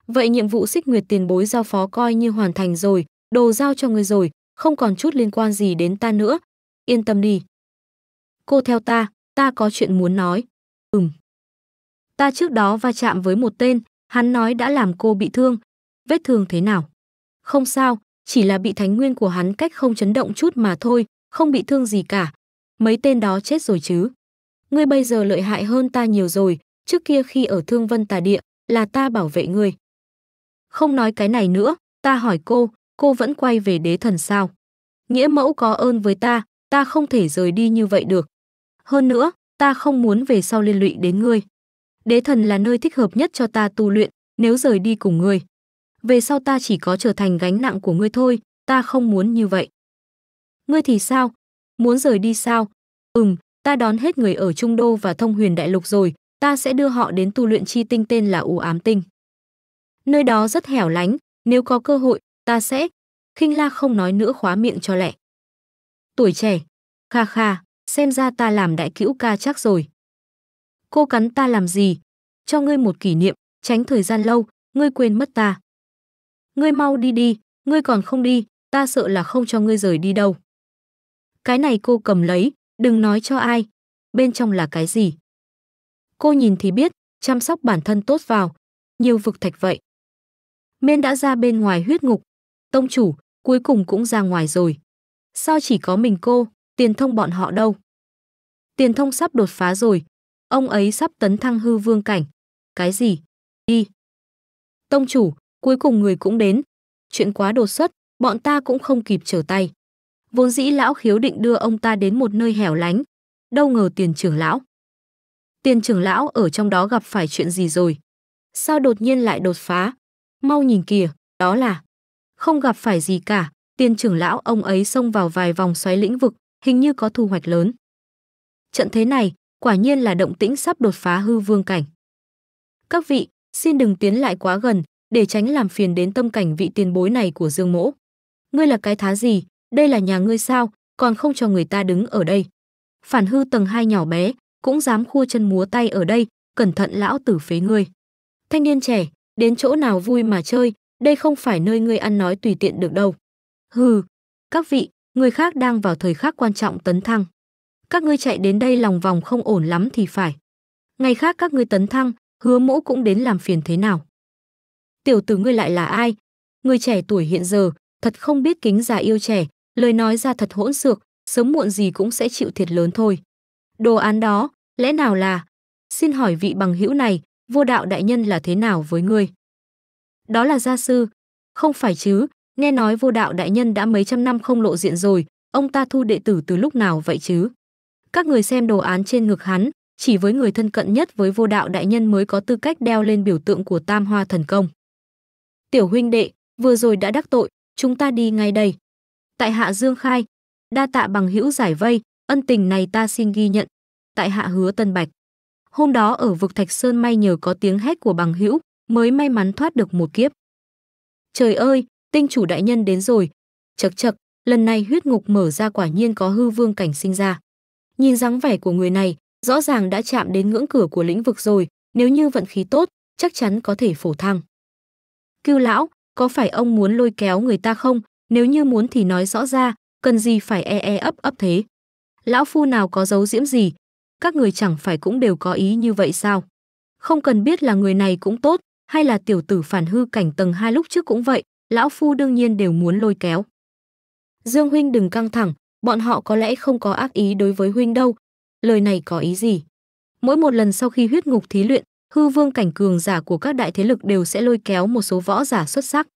Vậy nhiệm vụ xích nguyệt tiền bối giao phó coi như hoàn thành rồi, đồ giao cho ngươi rồi, không còn chút liên quan gì đến ta nữa. Yên tâm đi. Cô theo ta, ta có chuyện muốn nói. Ừm. Ta trước đó va chạm với một tên, hắn nói đã làm cô bị thương. Vết thương thế nào? Không sao, chỉ là bị thánh nguyên của hắn cách không chấn động chút mà thôi, không bị thương gì cả. Mấy tên đó chết rồi chứ. Ngươi bây giờ lợi hại hơn ta nhiều rồi, trước kia khi ở Thương Vân Tà Địa, là ta bảo vệ ngươi. Không nói cái này nữa, ta hỏi cô, cô vẫn quay về đế thần sao? Nghĩa mẫu có ơn với ta, ta không thể rời đi như vậy được. Hơn nữa, ta không muốn về sau liên lụy đến ngươi. Đế thần là nơi thích hợp nhất cho ta tu luyện, nếu rời đi cùng ngươi. Về sau ta chỉ có trở thành gánh nặng của ngươi thôi, ta không muốn như vậy. Ngươi thì sao? Muốn rời đi sao? Ừm, ta đón hết người ở Trung Đô và Thông Huyền Đại Lục rồi, ta sẽ đưa họ đến tu luyện chi tinh tên là U Ám Tinh. Nơi đó rất hẻo lánh, nếu có cơ hội, ta sẽ... kinh La không nói nữa khóa miệng cho lẹ. Tuổi trẻ, kha kha, xem ra ta làm đại cữu ca chắc rồi. Cô cắn ta làm gì? Cho ngươi một kỷ niệm, tránh thời gian lâu, ngươi quên mất ta. Ngươi mau đi đi, ngươi còn không đi, ta sợ là không cho ngươi rời đi đâu. Cái này cô cầm lấy, đừng nói cho ai. Bên trong là cái gì? Cô nhìn thì biết, chăm sóc bản thân tốt vào, nhiều vực thạch vậy. Miên đã ra bên ngoài huyết ngục, tông chủ cuối cùng cũng ra ngoài rồi. Sao chỉ có mình cô, tiền thông bọn họ đâu? Tiền thông sắp đột phá rồi, ông ấy sắp tấn thăng hư vương cảnh. Cái gì? Đi. Tông chủ, cuối cùng người cũng đến. Chuyện quá đột xuất, bọn ta cũng không kịp trở tay. Vốn dĩ lão khiếu định đưa ông ta đến một nơi hẻo lánh. Đâu ngờ tiền trưởng lão. Tiền trưởng lão ở trong đó gặp phải chuyện gì rồi? Sao đột nhiên lại đột phá? Mau nhìn kìa, đó là... Không gặp phải gì cả, Tiền trưởng lão ông ấy xông vào vài vòng xoáy lĩnh vực, hình như có thu hoạch lớn. Trận thế này, quả nhiên là động tĩnh sắp đột phá hư vương cảnh. Các vị, xin đừng tiến lại quá gần, để tránh làm phiền đến tâm cảnh vị tiền bối này của Dương Mỗ. Ngươi là cái thá gì? Đây là nhà ngươi sao? Còn không cho người ta đứng ở đây. Phản hư tầng hai nhỏ bé, cũng dám khua chân múa tay ở đây, cẩn thận lão tử phế ngươi. Thanh niên trẻ, đến chỗ nào vui mà chơi, đây không phải nơi ngươi ăn nói tùy tiện được đâu. Hừ, các vị, người khác đang vào thời khắc quan trọng tấn thăng. Các ngươi chạy đến đây lòng vòng không ổn lắm thì phải. Ngày khác các ngươi tấn thăng, hứa mỗ cũng đến làm phiền thế nào. Tiểu tử ngươi lại là ai? Người trẻ tuổi hiện giờ, thật không biết kính già yêu trẻ, lời nói ra thật hỗn xược, sớm muộn gì cũng sẽ chịu thiệt lớn thôi. Đồ án đó, lẽ nào là? Xin hỏi vị bằng hữu này, vô đạo đại nhân là thế nào với ngươi? Đó là gia sư. Không phải chứ, nghe nói vô đạo đại nhân đã mấy trăm năm không lộ diện rồi, ông ta thu đệ tử từ lúc nào vậy chứ? Các người xem đồ án trên ngực hắn, chỉ với người thân cận nhất với vô đạo đại nhân mới có tư cách đeo lên biểu tượng của tam hoa thần công. Tiểu huynh đệ, vừa rồi đã đắc tội, chúng ta đi ngay đây. Tại hạ Dương Khai, đa tạ bằng hữu giải vây, ân tình này ta xin ghi nhận tại hạ hứa Tân Bạch. Hôm đó ở vực Thạch Sơn may nhờ có tiếng hét của bằng hữu, mới may mắn thoát được một kiếp. Trời ơi, tinh chủ đại nhân đến rồi. Chậc chậc, lần này huyết ngục mở ra quả nhiên có hư vương cảnh sinh ra. Nhìn dáng vẻ của người này, rõ ràng đã chạm đến ngưỡng cửa của lĩnh vực rồi, nếu như vận khí tốt, chắc chắn có thể phổ thăng. Cưu lão, có phải ông muốn lôi kéo người ta không? Nếu như muốn thì nói rõ ra, cần gì phải e e ấp ấp thế. Lão phu nào có giấu diễm gì, các người chẳng phải cũng đều có ý như vậy sao? Không cần biết là người này cũng tốt, hay là tiểu tử phản hư cảnh tầng hai lúc trước cũng vậy, lão phu đương nhiên đều muốn lôi kéo. Dương huynh đừng căng thẳng, bọn họ có lẽ không có ác ý đối với huynh đâu. Lời này có ý gì? Mỗi một lần sau khi huyết ngục thí luyện, hư vương cảnh cường giả của các đại thế lực đều sẽ lôi kéo một số võ giả xuất sắc.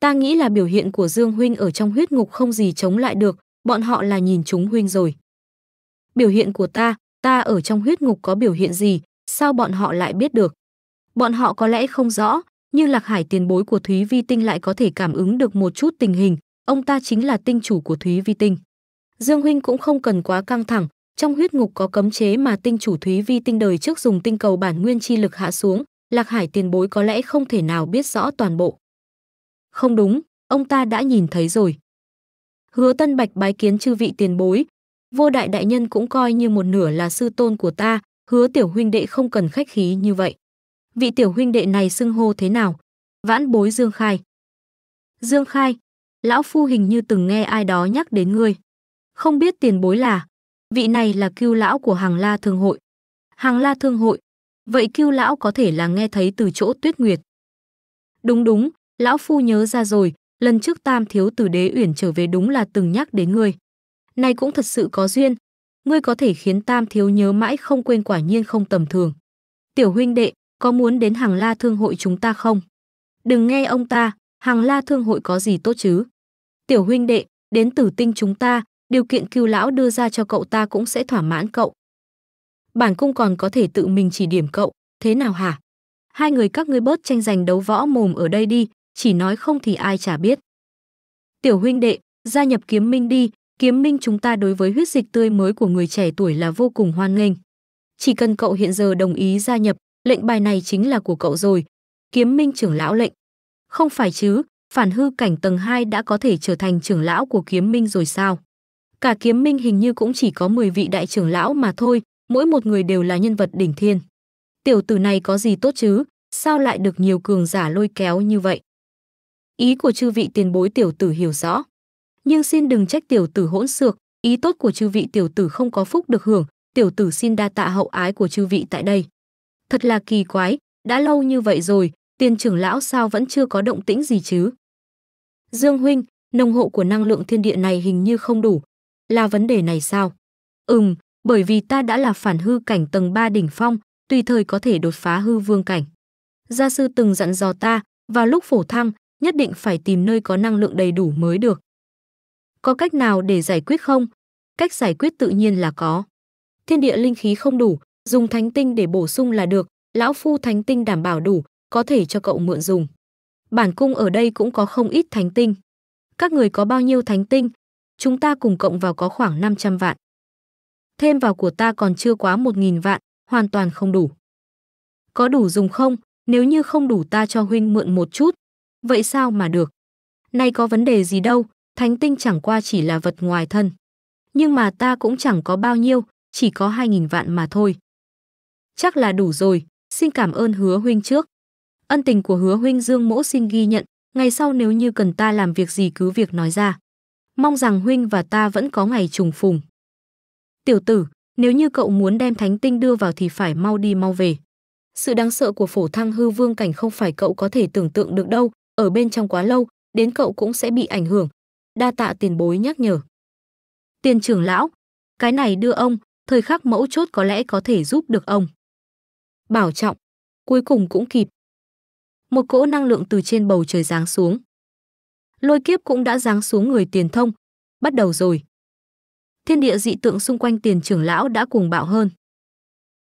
Ta nghĩ là biểu hiện của Dương huynh ở trong huyết ngục không gì chống lại được, bọn họ là nhìn chúng huynh rồi. Biểu hiện của ta, ta ở trong huyết ngục có biểu hiện gì, sao bọn họ lại biết được? Bọn họ có lẽ không rõ, nhưng Lạc Hải tiền bối của Thúy Vi Tinh lại có thể cảm ứng được một chút tình hình, ông ta chính là tinh chủ của Thúy Vi Tinh. Dương Huynh cũng không cần quá căng thẳng, trong huyết ngục có cấm chế mà tinh chủ Thúy Vi Tinh đời trước dùng tinh cầu bản nguyên chi lực hạ xuống, Lạc Hải tiền bối có lẽ không thể nào biết rõ toàn bộ. Không đúng, ông ta đã nhìn thấy rồi. Hứa Tân Bạch bái kiến chư vị tiền bối, vô đại đại nhân cũng coi như một nửa là sư tôn của ta, hứa tiểu huynh đệ không cần khách khí như vậy. Vị tiểu huynh đệ này xưng hô thế nào? Vãn bối Dương Khai. Dương Khai, lão phu hình như từng nghe ai đó nhắc đến ngươi. Không biết tiền bối là, vị này là cưu lão của hàng la thương hội. Hàng la thương hội, vậy cưu lão có thể là nghe thấy từ chỗ tuyết nguyệt. Đúng đúng, lão phu nhớ ra rồi, lần trước tam thiếu tử đế uyển trở về đúng là từng nhắc đến ngươi nay cũng thật sự có duyên. Ngươi có thể khiến Tam thiếu nhớ mãi không quên quả nhiên không tầm thường. Tiểu huynh đệ, có muốn đến hàng la thương hội chúng ta không? Đừng nghe ông ta, hàng la thương hội có gì tốt chứ? Tiểu huynh đệ, đến tử tinh chúng ta, điều kiện cưu lão đưa ra cho cậu ta cũng sẽ thỏa mãn cậu. Bản cung còn có thể tự mình chỉ điểm cậu, thế nào hả? Hai người các ngươi bớt tranh giành đấu võ mồm ở đây đi, chỉ nói không thì ai chả biết. Tiểu huynh đệ, gia nhập kiếm minh đi, Kiếm Minh chúng ta đối với huyết dịch tươi mới của người trẻ tuổi là vô cùng hoan nghênh. Chỉ cần cậu hiện giờ đồng ý gia nhập, lệnh bài này chính là của cậu rồi. Kiếm Minh trưởng lão lệnh. Không phải chứ, phản hư cảnh tầng 2 đã có thể trở thành trưởng lão của Kiếm Minh rồi sao? Cả Kiếm Minh hình như cũng chỉ có 10 vị đại trưởng lão mà thôi, mỗi một người đều là nhân vật đỉnh thiên. Tiểu tử này có gì tốt chứ, sao lại được nhiều cường giả lôi kéo như vậy? Ý của chư vị tiền bối tiểu tử hiểu rõ nhưng xin đừng trách tiểu tử hỗn xược, ý tốt của chư vị tiểu tử không có phúc được hưởng, tiểu tử xin đa tạ hậu ái của chư vị tại đây. Thật là kỳ quái, đã lâu như vậy rồi, tiền trưởng lão sao vẫn chưa có động tĩnh gì chứ? Dương huynh, nồng hộ của năng lượng thiên địa này hình như không đủ. Là vấn đề này sao? Ừm, bởi vì ta đã là phản hư cảnh tầng 3 đỉnh phong, tùy thời có thể đột phá hư vương cảnh. Gia sư từng dặn dò ta, vào lúc phổ thăng, nhất định phải tìm nơi có năng lượng đầy đủ mới được. Có cách nào để giải quyết không? Cách giải quyết tự nhiên là có. Thiên địa linh khí không đủ, dùng thánh tinh để bổ sung là được, lão phu thánh tinh đảm bảo đủ, có thể cho cậu mượn dùng. Bản cung ở đây cũng có không ít thánh tinh. Các người có bao nhiêu thánh tinh? Chúng ta cùng cộng vào có khoảng 500 vạn. Thêm vào của ta còn chưa quá 1.000 vạn, hoàn toàn không đủ. Có đủ dùng không? Nếu như không đủ ta cho huynh mượn một chút. Vậy sao mà được? Nay có vấn đề gì đâu, thánh tinh chẳng qua chỉ là vật ngoài thân. Nhưng mà ta cũng chẳng có bao nhiêu, chỉ có 2.000 vạn mà thôi. Chắc là đủ rồi, xin cảm ơn hứa huynh trước. Ân tình của hứa huynh Dương Mỗ xin ghi nhận, ngày sau nếu như cần ta làm việc gì cứ việc nói ra. Mong rằng huynh và ta vẫn có ngày trùng phùng. Tiểu tử, nếu như cậu muốn đem thánh tinh đưa vào thì phải mau đi mau về. Sự đáng sợ của phổ thăng hư vương cảnh không phải cậu có thể tưởng tượng được đâu, ở bên trong quá lâu, đến cậu cũng sẽ bị ảnh hưởng, đa tạ tiền bối nhắc nhở. Tiền trưởng lão, cái này đưa ông, thời khắc mẫu chốt có lẽ có thể giúp được ông. Bảo trọng, cuối cùng cũng kịp. Một cỗ năng lượng từ trên bầu trời giáng xuống. Lôi kiếp cũng đã giáng xuống người tiền thông, bắt đầu rồi. Thiên địa dị tượng xung quanh tiền trưởng lão đã cuồng bạo hơn.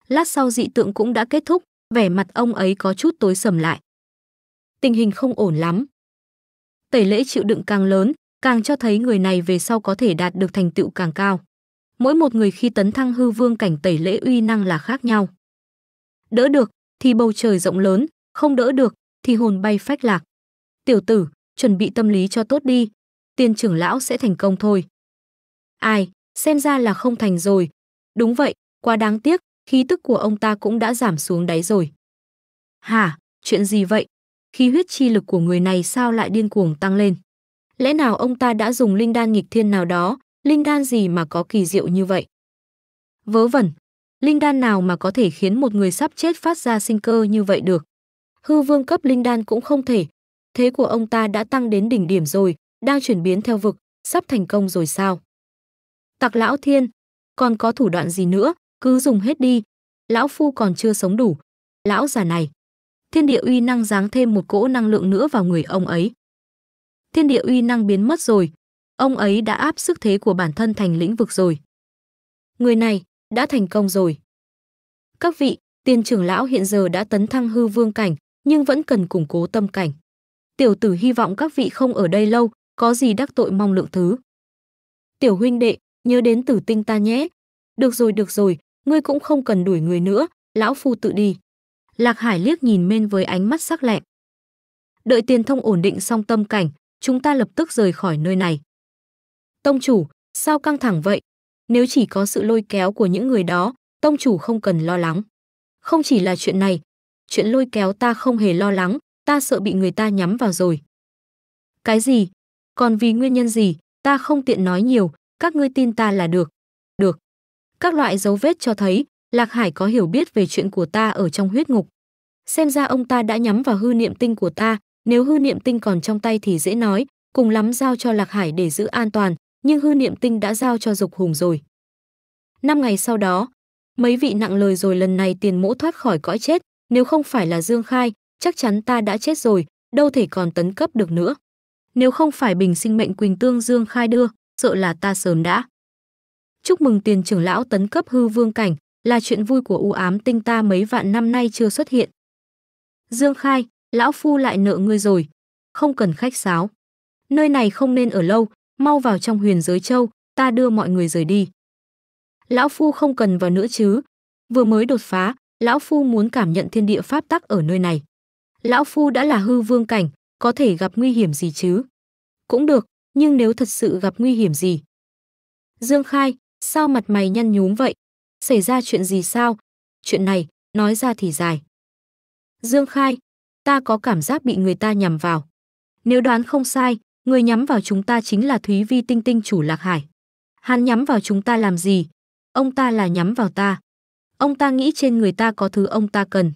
Lát sau dị tượng cũng đã kết thúc, vẻ mặt ông ấy có chút tối sầm lại. Tình hình không ổn lắm. Tẩy lễ chịu đựng càng lớn, càng cho thấy người này về sau có thể đạt được thành tựu càng cao. Mỗi một người khi tấn thăng hư vương cảnh tẩy lễ uy năng là khác nhau. Đỡ được thì bầu trời rộng lớn, không đỡ được thì hồn bay phách lạc. Tiểu tử, chuẩn bị tâm lý cho tốt đi, tiên trưởng lão sẽ thành công thôi. Ai, xem ra là không thành rồi. Đúng vậy, quá đáng tiếc, khí tức của ông ta cũng đã giảm xuống đáy rồi. Hả, chuyện gì vậy? Khí huyết chi lực của người này sao lại điên cuồng tăng lên? Lẽ nào ông ta đã dùng linh đan nghịch thiên nào đó, linh đan gì mà có kỳ diệu như vậy? Vớ vẩn, linh đan nào mà có thể khiến một người sắp chết phát ra sinh cơ như vậy được? Hư vương cấp linh đan cũng không thể. Thế của ông ta đã tăng đến đỉnh điểm rồi, đang chuyển biến theo vực, sắp thành công rồi sao? Tặc lão thiên, còn có thủ đoạn gì nữa, cứ dùng hết đi. Lão phu còn chưa sống đủ. Lão già này. Thiên địa uy năng giáng thêm một cỗ năng lượng nữa vào người ông ấy thiên địa uy năng biến mất rồi. Ông ấy đã áp sức thế của bản thân thành lĩnh vực rồi. Người này đã thành công rồi. Các vị, tiền trưởng lão hiện giờ đã tấn thăng hư vương cảnh, nhưng vẫn cần củng cố tâm cảnh. Tiểu tử hy vọng các vị không ở đây lâu, có gì đắc tội mong lượng thứ. Tiểu huynh đệ, nhớ đến tử tinh ta nhé. Được rồi, được rồi, ngươi cũng không cần đuổi người nữa, lão phu tự đi. Lạc Hải liếc nhìn men với ánh mắt sắc lẹm. Đợi tiền thông ổn định xong tâm cảnh, chúng ta lập tức rời khỏi nơi này. Tông chủ, sao căng thẳng vậy? Nếu chỉ có sự lôi kéo của những người đó, tông chủ không cần lo lắng. Không chỉ là chuyện này, chuyện lôi kéo ta không hề lo lắng, ta sợ bị người ta nhắm vào rồi. Cái gì? Còn vì nguyên nhân gì, ta không tiện nói nhiều, các ngươi tin ta là được. Được. Các loại dấu vết cho thấy, Lạc Hải có hiểu biết về chuyện của ta ở trong huyết ngục. Xem ra ông ta đã nhắm vào hư niệm tinh của ta, nếu hư niệm tinh còn trong tay thì dễ nói, cùng lắm giao cho Lạc Hải để giữ an toàn, nhưng hư niệm tinh đã giao cho Dục Hùng rồi. Năm ngày sau đó, mấy vị nặng lời rồi lần này tiền mỗ thoát khỏi cõi chết, nếu không phải là Dương Khai, chắc chắn ta đã chết rồi, đâu thể còn tấn cấp được nữa. Nếu không phải bình sinh mệnh Quỳnh Tương Dương Khai đưa, sợ là ta sớm đã. Chúc mừng tiền trưởng lão tấn cấp hư vương cảnh, là chuyện vui của u ám tinh ta mấy vạn năm nay chưa xuất hiện. Dương Khai, lão phu lại nợ ngươi rồi. Không cần khách sáo. Nơi này không nên ở lâu, mau vào trong huyền giới châu, ta đưa mọi người rời đi. Lão phu không cần vào nữa chứ. Vừa mới đột phá, lão phu muốn cảm nhận thiên địa pháp tắc ở nơi này. Lão phu đã là hư vương cảnh, có thể gặp nguy hiểm gì chứ? Cũng được, nhưng nếu thật sự gặp nguy hiểm gì? Dương Khai, sao mặt mày nhăn nhúm vậy? Xảy ra chuyện gì sao? Chuyện này, nói ra thì dài. Dương Khai, ta có cảm giác bị người ta nhằm vào. Nếu đoán không sai, người nhắm vào chúng ta chính là Thúy Vi Tinh Tinh chủ Lạc Hải. Hắn nhắm vào chúng ta làm gì? Ông ta là nhắm vào ta. Ông ta nghĩ trên người ta có thứ ông ta cần.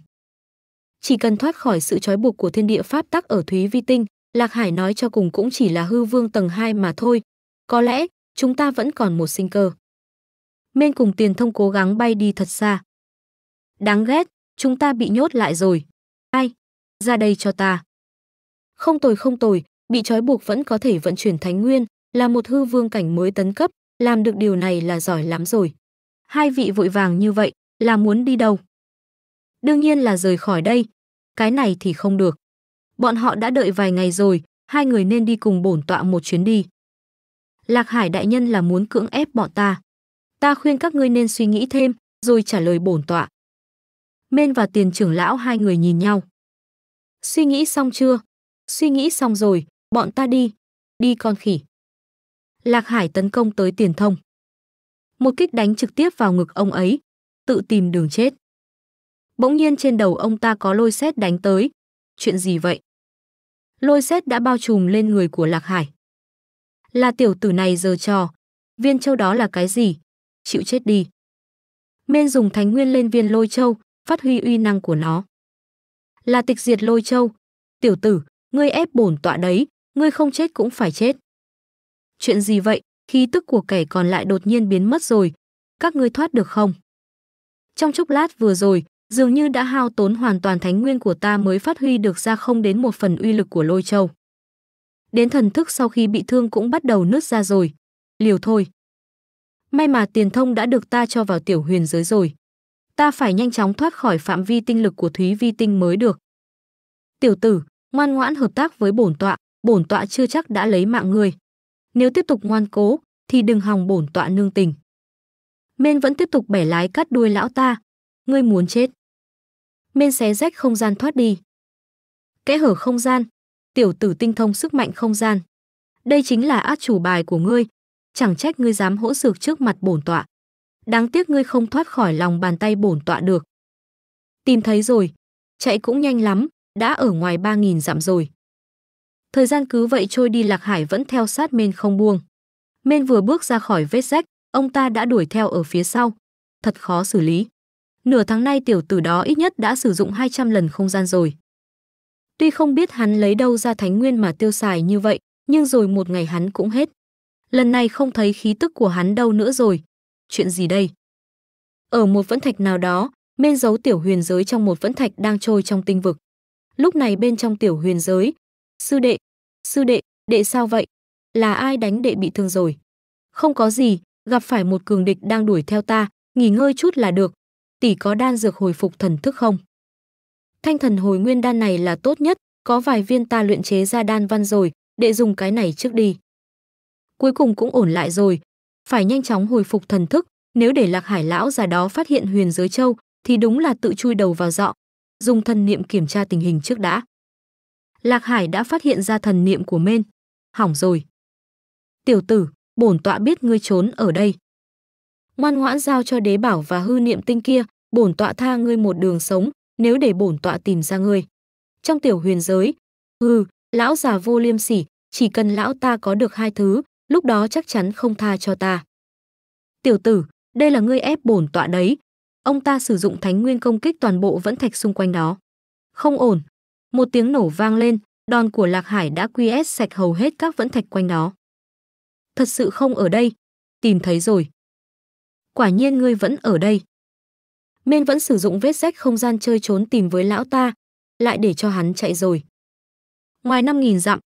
Chỉ cần thoát khỏi sự trói buộc của thiên địa pháp tắc ở Thúy Vi Tinh, Lạc Hải nói cho cùng cũng chỉ là hư vương tầng 2 mà thôi. Có lẽ, chúng ta vẫn còn một sinh cơ. Mên cùng tiền thông cố gắng bay đi thật xa. Đáng ghét, chúng ta bị nhốt lại rồi. Ai, ra đây cho ta. Không tồi không tồi, bị trói buộc vẫn có thể vận chuyển thánh nguyên, là một hư vương cảnh mới tấn cấp, làm được điều này là giỏi lắm rồi. Hai vị vội vàng như vậy, là muốn đi đâu? Đương nhiên là rời khỏi đây, cái này thì không được. Bọn họ đã đợi vài ngày rồi, hai người nên đi cùng bổn tọa một chuyến đi. Lạc Hải đại nhân là muốn cưỡng ép bọn ta. Ta khuyên các ngươi nên suy nghĩ thêm, rồi trả lời bổn tọa. Mên và tiền trưởng lão hai người nhìn nhau. Suy nghĩ xong chưa? Suy nghĩ xong rồi, bọn ta đi. Đi con khỉ. Lạc Hải tấn công tới tiền thông. Một kích đánh trực tiếp vào ngực ông ấy, tự tìm đường chết. Bỗng nhiên trên đầu ông ta có lôi xét đánh tới. Chuyện gì vậy? Lôi xét đã bao trùm lên người của Lạc Hải. Là tiểu tử này giờ trò. Viên châu đó là cái gì? Chịu chết đi. men dùng thánh nguyên lên viên lôi châu, phát huy uy năng của nó là tịch diệt lôi châu. Tiểu tử, ngươi ép bổn tọa đấy, ngươi không chết cũng phải chết. Chuyện gì vậy, khí tức của kẻ còn lại đột nhiên biến mất rồi, các ngươi thoát được không? Trong chốc lát vừa rồi, dường như đã hao tốn hoàn toàn thánh nguyên của ta mới phát huy được ra không đến một phần uy lực của lôi châu. Đến thần thức sau khi bị thương cũng bắt đầu nứt ra rồi. Liều thôi. May mà tiền thông đã được ta cho vào tiểu huyền giới rồi ta phải nhanh chóng thoát khỏi phạm vi tinh lực của Thúy Vi Tinh mới được. Tiểu tử, ngoan ngoãn hợp tác với bổn tọa, bổn tọa chưa chắc đã lấy mạng người. Nếu tiếp tục ngoan cố, thì đừng hòng bổn tọa nương tình. Mên vẫn tiếp tục bẻ lái cắt đuôi lão ta. Ngươi muốn chết. Mên xé rách không gian thoát đi. Kẽ hở không gian, tiểu tử tinh thông sức mạnh không gian. Đây chính là át chủ bài của ngươi. Chẳng trách ngươi dám hỗ dược trước mặt bổn tọa. Đáng tiếc ngươi không thoát khỏi lòng bàn tay bổn tọa được. Tìm thấy rồi, chạy cũng nhanh lắm, đã ở ngoài 3.000 dặm rồi. Thời gian cứ vậy trôi đi Lạc Hải vẫn theo sát men không buông. men vừa bước ra khỏi vết rách, ông ta đã đuổi theo ở phía sau. Thật khó xử lý. Nửa tháng nay tiểu tử đó ít nhất đã sử dụng 200 lần không gian rồi. Tuy không biết hắn lấy đâu ra thánh nguyên mà tiêu xài như vậy, nhưng rồi một ngày hắn cũng hết. Lần này không thấy khí tức của hắn đâu nữa rồi, chuyện gì đây? Ở một vẫn thạch nào đó, bên giấu tiểu huyền giới trong một vẫn thạch đang trôi trong tinh vực. Lúc này bên trong tiểu huyền giới, sư đệ, sư đệ, đệ sao vậy? Là ai đánh đệ bị thương rồi? Không có gì, gặp phải một cường địch đang đuổi theo ta, nghỉ ngơi chút là được. Tỷ có đan dược hồi phục thần thức không? Thanh thần hồi nguyên đan này là tốt nhất, có vài viên ta luyện chế ra đan văn rồi, đệ dùng cái này trước đi. Cuối cùng cũng ổn lại rồi, phải nhanh chóng hồi phục thần thức, nếu để Lạc Hải lão già đó phát hiện huyền giới châu thì đúng là tự chui đầu vào dọ. Dùng thần niệm kiểm tra tình hình trước đã. Lạc Hải đã phát hiện ra thần niệm của Mên. Hỏng rồi. Tiểu tử, bổn tọa biết ngươi trốn ở đây. Ngoan ngoãn giao cho đế bảo và hư niệm tinh kia, bổn tọa tha ngươi một đường sống, nếu để bổn tọa tìm ra ngươi. Trong tiểu huyền giới, hư, lão già vô liêm sỉ, chỉ cần lão ta có được hai thứ, lúc đó chắc chắn không tha cho ta. Tiểu tử, đây là ngươi ép bổn tọa đấy. Ông ta sử dụng thánh nguyên công kích toàn bộ vẫn thạch xung quanh đó. Không ổn. Một tiếng nổ vang lên, đòn của Lạc Hải đã quy s sạch hầu hết các vẫn thạch quanh đó. Thật sự không ở đây. Tìm thấy rồi. Quả nhiên ngươi vẫn ở đây. Mên vẫn sử dụng vết rách không gian chơi trốn tìm với lão ta, lại để cho hắn chạy rồi. Ngoài 5.000 dặm,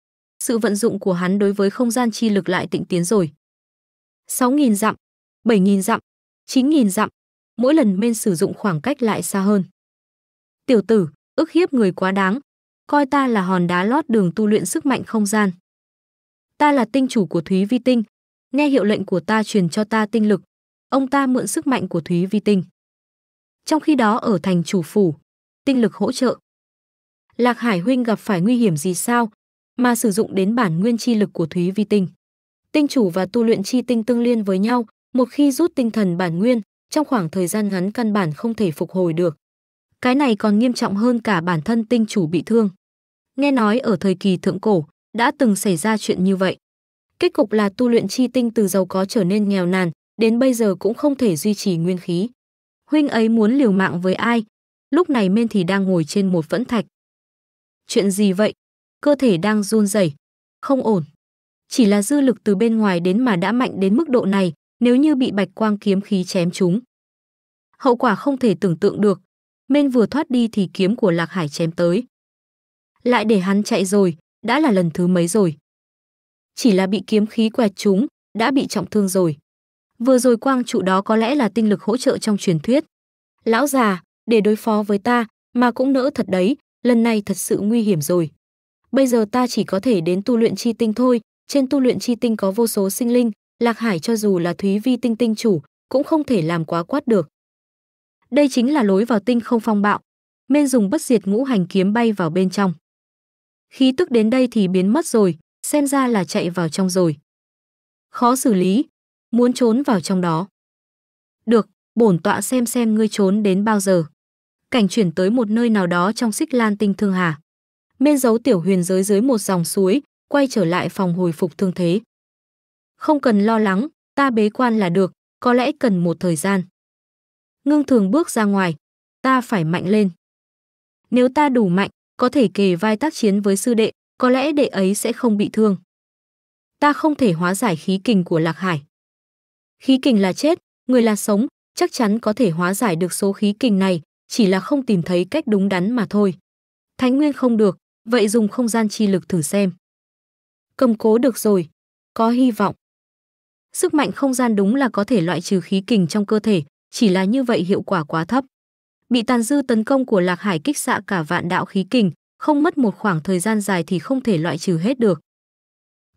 sự vận dụng của hắn đối với không gian chi lực lại tịnh tiến rồi. 6.000 dặm, 7.000 dặm, 9.000 dặm, mỗi lần men sử dụng khoảng cách lại xa hơn. Tiểu tử, ức hiếp người quá đáng, coi ta là hòn đá lót đường tu luyện sức mạnh không gian. Ta là tinh chủ của Thúy Vi Tinh, nghe hiệu lệnh của ta truyền cho ta tinh lực, ông ta mượn sức mạnh của Thúy Vi Tinh. Trong khi đó ở thành chủ phủ, tinh lực hỗ trợ. Lạc Hải huynh gặp phải nguy hiểm gì sao? mà sử dụng đến bản nguyên chi lực của Thúy Vi Tinh. Tinh chủ và tu luyện chi tinh tương liên với nhau, một khi rút tinh thần bản nguyên, trong khoảng thời gian ngắn căn bản không thể phục hồi được. Cái này còn nghiêm trọng hơn cả bản thân tinh chủ bị thương. Nghe nói ở thời kỳ thượng cổ, đã từng xảy ra chuyện như vậy. Kết cục là tu luyện chi tinh từ giàu có trở nên nghèo nàn, đến bây giờ cũng không thể duy trì nguyên khí. Huynh ấy muốn liều mạng với ai? Lúc này Mên thì đang ngồi trên một vẫn thạch. Chuyện gì vậy? cơ thể đang run rẩy. Không ổn. Chỉ là dư lực từ bên ngoài đến mà đã mạnh đến mức độ này, nếu như bị bạch quang kiếm khí chém chúng, Hậu quả không thể tưởng tượng được. Mên vừa thoát đi thì kiếm của Lạc Hải chém tới. Lại để hắn chạy rồi, đã là lần thứ mấy rồi. Chỉ là bị kiếm khí quẹt chúng, đã bị trọng thương rồi. Vừa rồi quang trụ đó có lẽ là tinh lực hỗ trợ trong truyền thuyết. Lão già, để đối phó với ta, mà cũng nỡ thật đấy, lần này thật sự nguy hiểm rồi bây giờ ta chỉ có thể đến tu luyện chi tinh thôi, trên tu luyện chi tinh có vô số sinh linh, Lạc Hải cho dù là Thúy Vi tinh tinh chủ, cũng không thể làm quá quát được. Đây chính là lối vào tinh không phong bạo. men dùng bất diệt ngũ hành kiếm bay vào bên trong. Khí tức đến đây thì biến mất rồi, xem ra là chạy vào trong rồi. Khó xử lý, muốn trốn vào trong đó. Được, bổn tọa xem xem ngươi trốn đến bao giờ. Cảnh chuyển tới một nơi nào đó trong xích lan tinh thương hà miên giấu tiểu huyền giới dưới một dòng suối, quay trở lại phòng hồi phục thương thế. Không cần lo lắng, ta bế quan là được, có lẽ cần một thời gian. Ngưng thường bước ra ngoài, ta phải mạnh lên. Nếu ta đủ mạnh, có thể kề vai tác chiến với sư đệ, có lẽ đệ ấy sẽ không bị thương. Ta không thể hóa giải khí kình của Lạc Hải. Khí kình là chết, người là sống, chắc chắn có thể hóa giải được số khí kình này, chỉ là không tìm thấy cách đúng đắn mà thôi. Thánh Nguyên không được, Vậy dùng không gian chi lực thử xem. Cầm cố được rồi, có hy vọng. Sức mạnh không gian đúng là có thể loại trừ khí kình trong cơ thể, chỉ là như vậy hiệu quả quá thấp. Bị tàn dư tấn công của Lạc Hải kích xạ cả vạn đạo khí kình, không mất một khoảng thời gian dài thì không thể loại trừ hết được.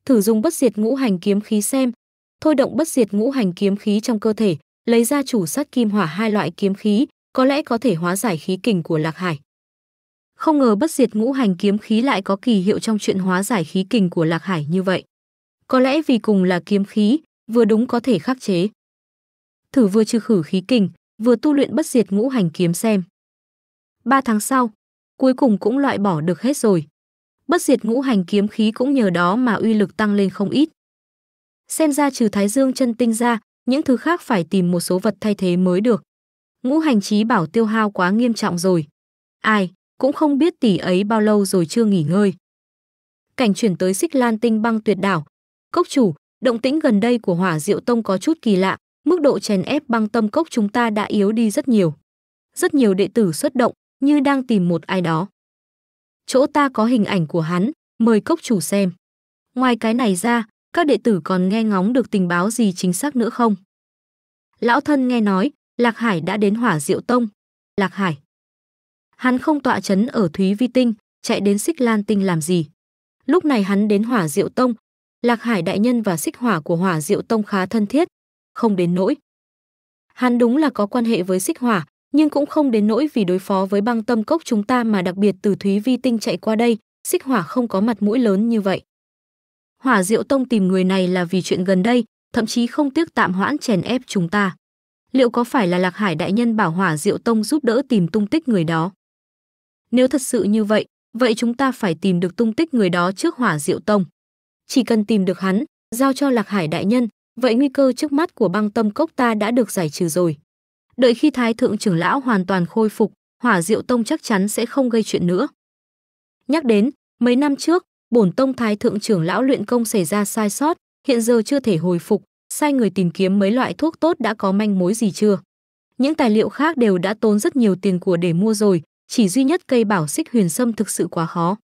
Thử dùng bất diệt ngũ hành kiếm khí xem, thôi động bất diệt ngũ hành kiếm khí trong cơ thể, lấy ra chủ sát kim hỏa hai loại kiếm khí, có lẽ có thể hóa giải khí kình của Lạc Hải. Không ngờ bất diệt ngũ hành kiếm khí lại có kỳ hiệu trong chuyện hóa giải khí kình của Lạc Hải như vậy. Có lẽ vì cùng là kiếm khí, vừa đúng có thể khắc chế. Thử vừa trừ khử khí kình, vừa tu luyện bất diệt ngũ hành kiếm xem. Ba tháng sau, cuối cùng cũng loại bỏ được hết rồi. Bất diệt ngũ hành kiếm khí cũng nhờ đó mà uy lực tăng lên không ít. Xem ra trừ Thái Dương chân tinh ra, những thứ khác phải tìm một số vật thay thế mới được. Ngũ hành trí bảo tiêu hao quá nghiêm trọng rồi. Ai? cũng không biết tỷ ấy bao lâu rồi chưa nghỉ ngơi. Cảnh chuyển tới xích lan tinh băng tuyệt đảo. Cốc chủ, động tĩnh gần đây của hỏa diệu tông có chút kỳ lạ, mức độ chèn ép băng tâm cốc chúng ta đã yếu đi rất nhiều. Rất nhiều đệ tử xuất động, như đang tìm một ai đó. Chỗ ta có hình ảnh của hắn, mời cốc chủ xem. Ngoài cái này ra, các đệ tử còn nghe ngóng được tình báo gì chính xác nữa không? Lão thân nghe nói, Lạc Hải đã đến hỏa diệu tông. Lạc Hải. Hắn không tọa chấn ở Thúy Vi Tinh, chạy đến Xích Lan Tinh làm gì? Lúc này hắn đến Hỏa Diệu Tông, Lạc Hải đại nhân và Xích Hỏa của Hỏa Diệu Tông khá thân thiết, không đến nỗi. Hắn đúng là có quan hệ với Xích Hỏa, nhưng cũng không đến nỗi vì đối phó với băng tâm cốc chúng ta mà đặc biệt từ Thúy Vi Tinh chạy qua đây, Xích Hỏa không có mặt mũi lớn như vậy. Hỏa Diệu Tông tìm người này là vì chuyện gần đây, thậm chí không tiếc tạm hoãn chèn ép chúng ta. Liệu có phải là Lạc Hải đại nhân bảo Hỏa Diệu Tông giúp đỡ tìm tung tích người đó? Nếu thật sự như vậy, vậy chúng ta phải tìm được tung tích người đó trước hỏa diệu tông. Chỉ cần tìm được hắn, giao cho Lạc Hải đại nhân, vậy nguy cơ trước mắt của băng tâm cốc ta đã được giải trừ rồi. Đợi khi Thái Thượng trưởng lão hoàn toàn khôi phục, hỏa diệu tông chắc chắn sẽ không gây chuyện nữa. Nhắc đến, mấy năm trước, bổn tông Thái Thượng trưởng lão luyện công xảy ra sai sót, hiện giờ chưa thể hồi phục, sai người tìm kiếm mấy loại thuốc tốt đã có manh mối gì chưa. Những tài liệu khác đều đã tốn rất nhiều tiền của để mua rồi, chỉ duy nhất cây bảo xích huyền sâm thực sự quá khó.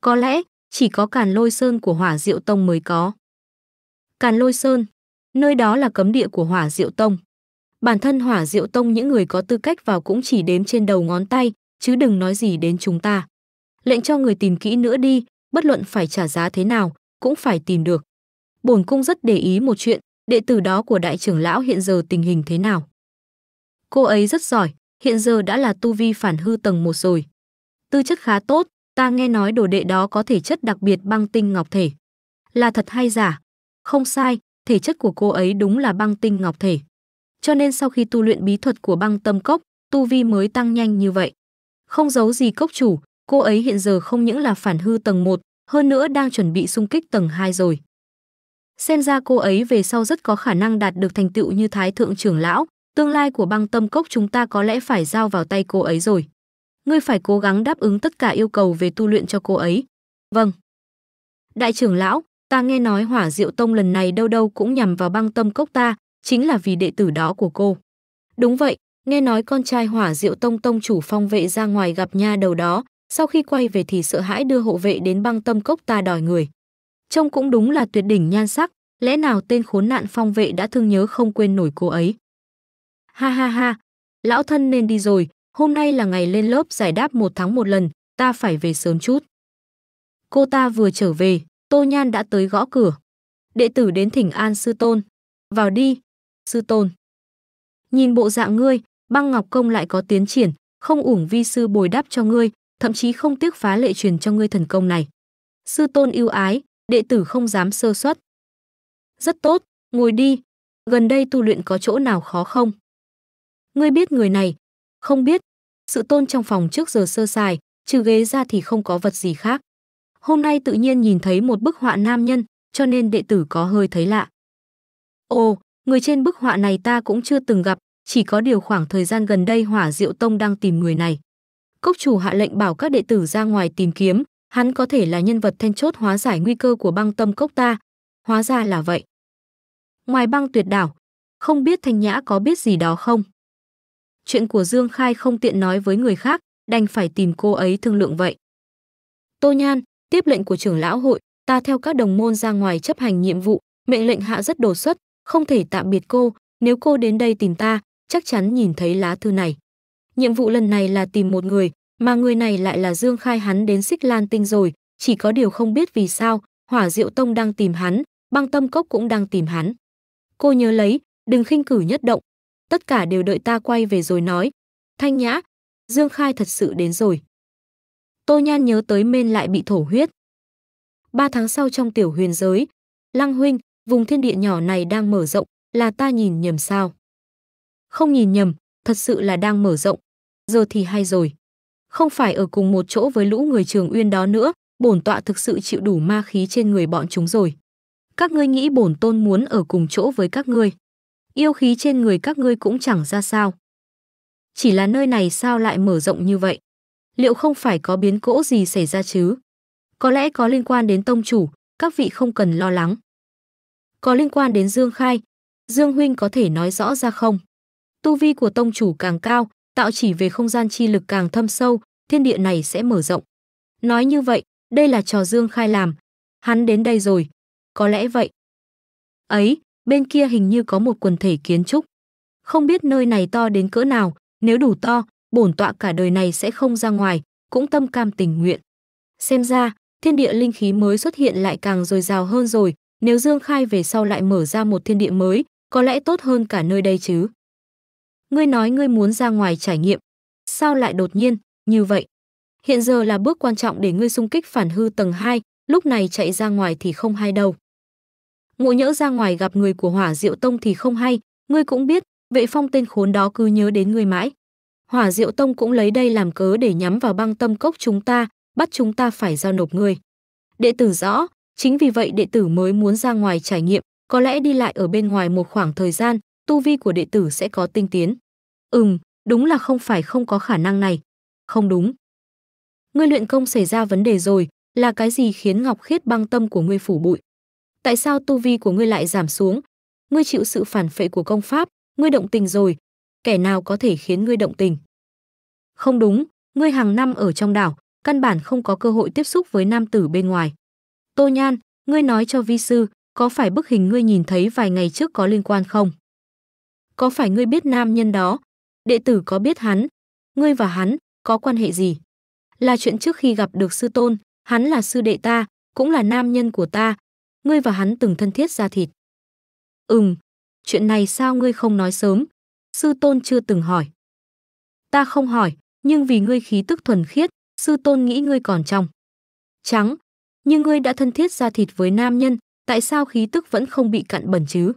Có lẽ, chỉ có Càn Lôi Sơn của Hỏa Diệu Tông mới có. Càn Lôi Sơn, nơi đó là cấm địa của Hỏa Diệu Tông. Bản thân Hỏa Diệu Tông những người có tư cách vào cũng chỉ đếm trên đầu ngón tay, chứ đừng nói gì đến chúng ta. Lệnh cho người tìm kỹ nữa đi, bất luận phải trả giá thế nào, cũng phải tìm được. Bổn cung rất để ý một chuyện, đệ tử đó của đại trưởng lão hiện giờ tình hình thế nào. Cô ấy rất giỏi, hiện giờ đã là tu vi phản hư tầng 1 rồi. Tư chất khá tốt, ta nghe nói đồ đệ đó có thể chất đặc biệt băng tinh ngọc thể. Là thật hay giả? Không sai, thể chất của cô ấy đúng là băng tinh ngọc thể. Cho nên sau khi tu luyện bí thuật của băng tâm cốc, tu vi mới tăng nhanh như vậy. Không giấu gì cốc chủ, cô ấy hiện giờ không những là phản hư tầng 1, hơn nữa đang chuẩn bị xung kích tầng 2 rồi. Xem ra cô ấy về sau rất có khả năng đạt được thành tựu như thái thượng trưởng lão, tương lai của băng tâm cốc chúng ta có lẽ phải giao vào tay cô ấy rồi. Ngươi phải cố gắng đáp ứng tất cả yêu cầu về tu luyện cho cô ấy. Vâng. Đại trưởng lão, ta nghe nói hỏa diệu tông lần này đâu đâu cũng nhằm vào băng tâm cốc ta, chính là vì đệ tử đó của cô. Đúng vậy, nghe nói con trai hỏa diệu tông tông chủ phong vệ ra ngoài gặp nha đầu đó, sau khi quay về thì sợ hãi đưa hộ vệ đến băng tâm cốc ta đòi người. Trông cũng đúng là tuyệt đỉnh nhan sắc, lẽ nào tên khốn nạn phong vệ đã thương nhớ không quên nổi cô ấy. Ha ha ha, lão thân nên đi rồi, hôm nay là ngày lên lớp giải đáp một tháng một lần, ta phải về sớm chút. Cô ta vừa trở về, Tô Nhan đã tới gõ cửa. Đệ tử đến thỉnh an sư tôn. Vào đi, sư tôn. Nhìn bộ dạng ngươi, băng ngọc công lại có tiến triển, không ủng vi sư bồi đáp cho ngươi, thậm chí không tiếc phá lệ truyền cho ngươi thần công này. Sư tôn yêu ái, đệ tử không dám sơ suất. Rất tốt, ngồi đi. Gần đây tu luyện có chỗ nào khó không? Ngươi biết người này? Không biết. Sự tôn trong phòng trước giờ sơ sài, trừ ghế ra thì không có vật gì khác. Hôm nay tự nhiên nhìn thấy một bức họa nam nhân, cho nên đệ tử có hơi thấy lạ. Ồ, người trên bức họa này ta cũng chưa từng gặp, chỉ có điều khoảng thời gian gần đây Hỏa Diệu Tông đang tìm người này. Cốc chủ hạ lệnh bảo các đệ tử ra ngoài tìm kiếm, hắn có thể là nhân vật then chốt hóa giải nguy cơ của băng tâm cốc ta. Hóa ra là vậy. Ngoài băng tuyệt đảo, không biết Thanh Nhã có biết gì đó không? chuyện của Dương Khai không tiện nói với người khác, đành phải tìm cô ấy thương lượng vậy. Tô Nhan, tiếp lệnh của trưởng lão hội, ta theo các đồng môn ra ngoài chấp hành nhiệm vụ, mệnh lệnh hạ rất đột xuất, không thể tạm biệt cô, nếu cô đến đây tìm ta, chắc chắn nhìn thấy lá thư này. Nhiệm vụ lần này là tìm một người, mà người này lại là Dương Khai hắn đến Xích Lan Tinh rồi, chỉ có điều không biết vì sao, Hỏa Diệu Tông đang tìm hắn, Băng Tâm Cốc cũng đang tìm hắn. Cô nhớ lấy, đừng khinh cử nhất động, tất cả đều đợi ta quay về rồi nói. Thanh Nhã, Dương Khai thật sự đến rồi. Tô Nhan nhớ tới mên lại bị thổ huyết. Ba tháng sau trong tiểu huyền giới, Lăng Huynh, vùng thiên địa nhỏ này đang mở rộng, là ta nhìn nhầm sao? Không nhìn nhầm, thật sự là đang mở rộng. Giờ thì hay rồi. Không phải ở cùng một chỗ với lũ người trường uyên đó nữa, bổn tọa thực sự chịu đủ ma khí trên người bọn chúng rồi. Các ngươi nghĩ bổn tôn muốn ở cùng chỗ với các ngươi yêu khí trên người các ngươi cũng chẳng ra sao. Chỉ là nơi này sao lại mở rộng như vậy? Liệu không phải có biến cỗ gì xảy ra chứ? Có lẽ có liên quan đến tông chủ, các vị không cần lo lắng. Có liên quan đến Dương Khai, Dương Huynh có thể nói rõ ra không? Tu vi của tông chủ càng cao, tạo chỉ về không gian chi lực càng thâm sâu, thiên địa này sẽ mở rộng. Nói như vậy, đây là trò Dương Khai làm. Hắn đến đây rồi. Có lẽ vậy. Ấy, bên kia hình như có một quần thể kiến trúc. Không biết nơi này to đến cỡ nào, nếu đủ to, bổn tọa cả đời này sẽ không ra ngoài, cũng tâm cam tình nguyện. Xem ra, thiên địa linh khí mới xuất hiện lại càng dồi dào hơn rồi, nếu Dương Khai về sau lại mở ra một thiên địa mới, có lẽ tốt hơn cả nơi đây chứ. Ngươi nói ngươi muốn ra ngoài trải nghiệm, sao lại đột nhiên, như vậy? Hiện giờ là bước quan trọng để ngươi xung kích phản hư tầng 2, lúc này chạy ra ngoài thì không hay đâu ngộ nhỡ ra ngoài gặp người của hỏa diệu tông thì không hay ngươi cũng biết vệ phong tên khốn đó cứ nhớ đến ngươi mãi hỏa diệu tông cũng lấy đây làm cớ để nhắm vào băng tâm cốc chúng ta bắt chúng ta phải giao nộp ngươi đệ tử rõ chính vì vậy đệ tử mới muốn ra ngoài trải nghiệm có lẽ đi lại ở bên ngoài một khoảng thời gian tu vi của đệ tử sẽ có tinh tiến ừm đúng là không phải không có khả năng này không đúng ngươi luyện công xảy ra vấn đề rồi là cái gì khiến ngọc khiết băng tâm của ngươi phủ bụi tại sao tu vi của ngươi lại giảm xuống? Ngươi chịu sự phản phệ của công pháp, ngươi động tình rồi. Kẻ nào có thể khiến ngươi động tình? Không đúng, ngươi hàng năm ở trong đảo, căn bản không có cơ hội tiếp xúc với nam tử bên ngoài. Tô Nhan, ngươi nói cho vi sư, có phải bức hình ngươi nhìn thấy vài ngày trước có liên quan không? Có phải ngươi biết nam nhân đó? Đệ tử có biết hắn? Ngươi và hắn có quan hệ gì? Là chuyện trước khi gặp được sư tôn, hắn là sư đệ ta, cũng là nam nhân của ta, ngươi và hắn từng thân thiết ra thịt. Ừm, chuyện này sao ngươi không nói sớm? Sư tôn chưa từng hỏi. Ta không hỏi, nhưng vì ngươi khí tức thuần khiết, sư tôn nghĩ ngươi còn trong. Trắng, nhưng ngươi đã thân thiết ra thịt với nam nhân, tại sao khí tức vẫn không bị cặn bẩn chứ?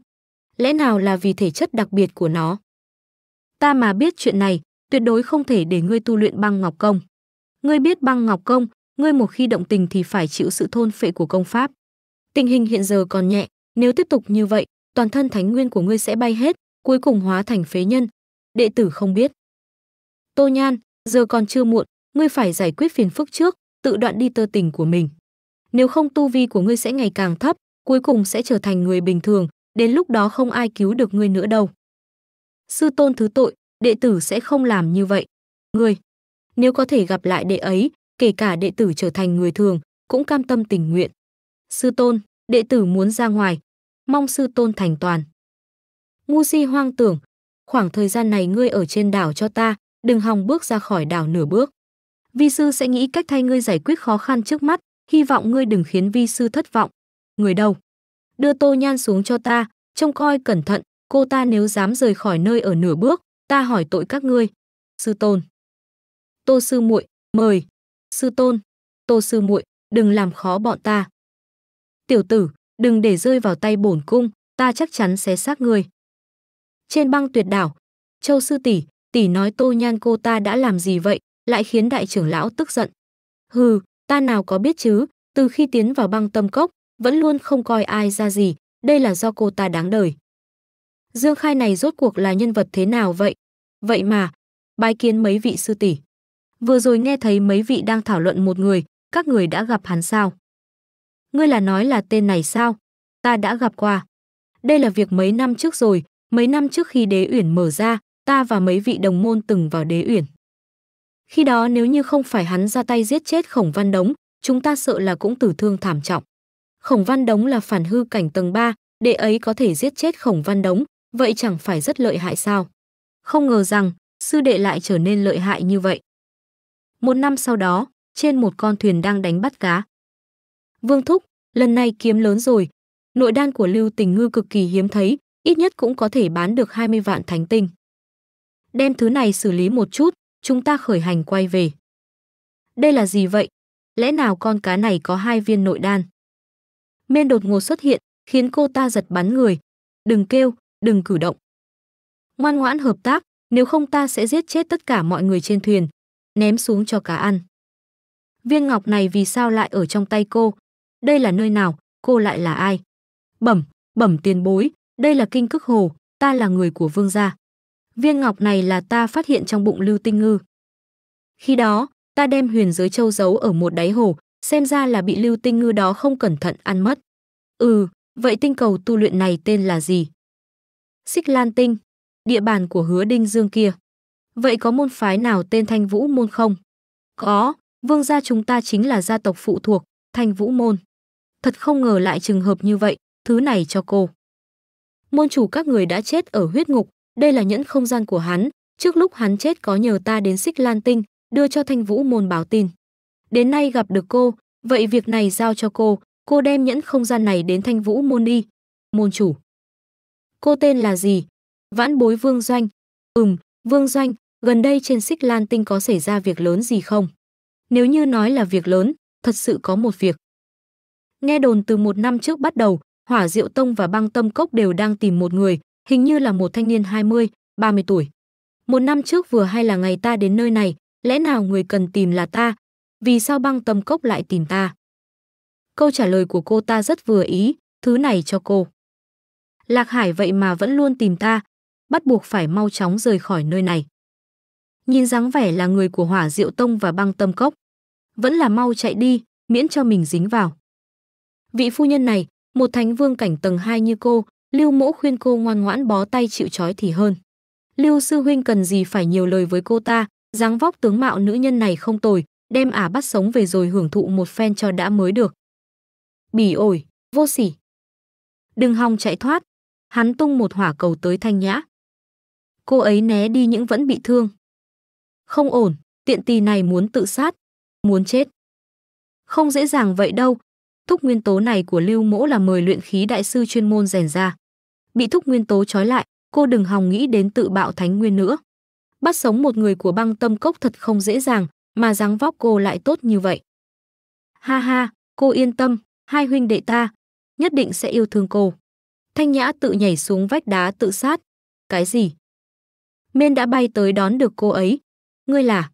Lẽ nào là vì thể chất đặc biệt của nó? Ta mà biết chuyện này, tuyệt đối không thể để ngươi tu luyện băng ngọc công. Ngươi biết băng ngọc công, ngươi một khi động tình thì phải chịu sự thôn phệ của công pháp. Tình hình hiện giờ còn nhẹ, nếu tiếp tục như vậy, toàn thân thánh nguyên của ngươi sẽ bay hết, cuối cùng hóa thành phế nhân. Đệ tử không biết. Tô Nhan, giờ còn chưa muộn, ngươi phải giải quyết phiền phức trước, tự đoạn đi tơ tình của mình. Nếu không tu vi của ngươi sẽ ngày càng thấp, cuối cùng sẽ trở thành người bình thường, đến lúc đó không ai cứu được ngươi nữa đâu. Sư tôn thứ tội, đệ tử sẽ không làm như vậy. Ngươi, nếu có thể gặp lại đệ ấy, kể cả đệ tử trở thành người thường, cũng cam tâm tình nguyện. Sư tôn, đệ tử muốn ra ngoài, mong sư tôn thành toàn. Ngu si hoang tưởng, khoảng thời gian này ngươi ở trên đảo cho ta, đừng hòng bước ra khỏi đảo nửa bước. Vi sư sẽ nghĩ cách thay ngươi giải quyết khó khăn trước mắt, hy vọng ngươi đừng khiến vi sư thất vọng. Người đâu? Đưa tô nhan xuống cho ta, trông coi cẩn thận, cô ta nếu dám rời khỏi nơi ở nửa bước, ta hỏi tội các ngươi. Sư tôn. Tô sư muội, mời. Sư tôn. Tô sư muội, đừng làm khó bọn ta tiểu tử, đừng để rơi vào tay bổn cung, ta chắc chắn sẽ xác ngươi. Trên băng tuyệt đảo, Châu sư tỷ, tỷ nói Tô Nhan cô ta đã làm gì vậy, lại khiến đại trưởng lão tức giận. Hừ, ta nào có biết chứ, từ khi tiến vào băng tâm cốc, vẫn luôn không coi ai ra gì, đây là do cô ta đáng đời. Dương Khai này rốt cuộc là nhân vật thế nào vậy? Vậy mà, bái kiến mấy vị sư tỷ. Vừa rồi nghe thấy mấy vị đang thảo luận một người, các người đã gặp hắn sao? ngươi là nói là tên này sao? Ta đã gặp qua. Đây là việc mấy năm trước rồi, mấy năm trước khi đế uyển mở ra, ta và mấy vị đồng môn từng vào đế uyển. Khi đó nếu như không phải hắn ra tay giết chết khổng văn đống, chúng ta sợ là cũng tử thương thảm trọng. Khổng văn đống là phản hư cảnh tầng 3, đệ ấy có thể giết chết khổng văn đống, vậy chẳng phải rất lợi hại sao? Không ngờ rằng, sư đệ lại trở nên lợi hại như vậy. Một năm sau đó, trên một con thuyền đang đánh bắt cá, Vương Thúc, lần này kiếm lớn rồi. Nội đan của Lưu Tình Ngư cực kỳ hiếm thấy, ít nhất cũng có thể bán được 20 vạn thánh tinh. Đem thứ này xử lý một chút, chúng ta khởi hành quay về. Đây là gì vậy? Lẽ nào con cá này có hai viên nội đan? Miên đột ngột xuất hiện, khiến cô ta giật bắn người. Đừng kêu, đừng cử động. Ngoan ngoãn hợp tác, nếu không ta sẽ giết chết tất cả mọi người trên thuyền, ném xuống cho cá ăn. Viên ngọc này vì sao lại ở trong tay cô, đây là nơi nào, cô lại là ai? Bẩm, bẩm tiền bối, đây là kinh cức hồ, ta là người của vương gia. Viên ngọc này là ta phát hiện trong bụng Lưu Tinh Ngư. Khi đó, ta đem huyền giới châu giấu ở một đáy hồ, xem ra là bị Lưu Tinh Ngư đó không cẩn thận ăn mất. Ừ, vậy tinh cầu tu luyện này tên là gì? Xích Lan Tinh, địa bàn của hứa Đinh Dương kia. Vậy có môn phái nào tên Thanh Vũ Môn không? Có, vương gia chúng ta chính là gia tộc phụ thuộc, Thanh Vũ Môn thật không ngờ lại trường hợp như vậy, thứ này cho cô. Môn chủ các người đã chết ở huyết ngục, đây là nhẫn không gian của hắn, trước lúc hắn chết có nhờ ta đến xích lan tinh, đưa cho thanh vũ môn báo tin. Đến nay gặp được cô, vậy việc này giao cho cô, cô đem nhẫn không gian này đến thanh vũ môn đi. Môn chủ. Cô tên là gì? Vãn bối Vương Doanh. Ừm, Vương Doanh, gần đây trên xích lan tinh có xảy ra việc lớn gì không? Nếu như nói là việc lớn, thật sự có một việc. Nghe đồn từ một năm trước bắt đầu, Hỏa Diệu Tông và Băng Tâm Cốc đều đang tìm một người, hình như là một thanh niên 20, 30 tuổi. Một năm trước vừa hay là ngày ta đến nơi này, lẽ nào người cần tìm là ta? Vì sao Băng Tâm Cốc lại tìm ta? Câu trả lời của cô ta rất vừa ý, thứ này cho cô. Lạc Hải vậy mà vẫn luôn tìm ta, bắt buộc phải mau chóng rời khỏi nơi này. Nhìn dáng vẻ là người của Hỏa Diệu Tông và Băng Tâm Cốc, vẫn là mau chạy đi, miễn cho mình dính vào vị phu nhân này, một thánh vương cảnh tầng 2 như cô, Lưu Mỗ khuyên cô ngoan ngoãn bó tay chịu trói thì hơn. Lưu sư huynh cần gì phải nhiều lời với cô ta, dáng vóc tướng mạo nữ nhân này không tồi, đem ả bắt sống về rồi hưởng thụ một phen cho đã mới được. Bỉ ổi, vô sỉ. Đừng hòng chạy thoát, hắn tung một hỏa cầu tới Thanh Nhã. Cô ấy né đi những vẫn bị thương. Không ổn, tiện tì này muốn tự sát, muốn chết. Không dễ dàng vậy đâu, thúc nguyên tố này của lưu mỗ là mời luyện khí đại sư chuyên môn rèn ra bị thúc nguyên tố trói lại cô đừng hòng nghĩ đến tự bạo thánh nguyên nữa bắt sống một người của băng tâm cốc thật không dễ dàng mà dáng vóc cô lại tốt như vậy ha ha cô yên tâm hai huynh đệ ta nhất định sẽ yêu thương cô thanh nhã tự nhảy xuống vách đá tự sát cái gì Mên đã bay tới đón được cô ấy. Ngươi là?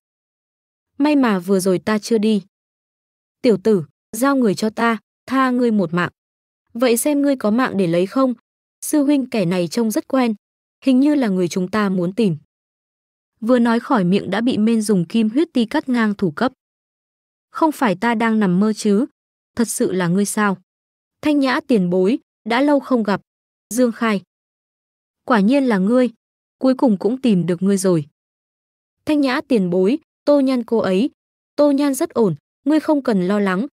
May mà vừa rồi ta chưa đi. Tiểu tử, giao người cho ta, tha ngươi một mạng. Vậy xem ngươi có mạng để lấy không? Sư huynh kẻ này trông rất quen, hình như là người chúng ta muốn tìm. Vừa nói khỏi miệng đã bị men dùng kim huyết ti cắt ngang thủ cấp. Không phải ta đang nằm mơ chứ, thật sự là ngươi sao? Thanh nhã tiền bối, đã lâu không gặp. Dương khai. Quả nhiên là ngươi, cuối cùng cũng tìm được ngươi rồi. Thanh nhã tiền bối, tô nhan cô ấy. Tô nhan rất ổn, ngươi không cần lo lắng,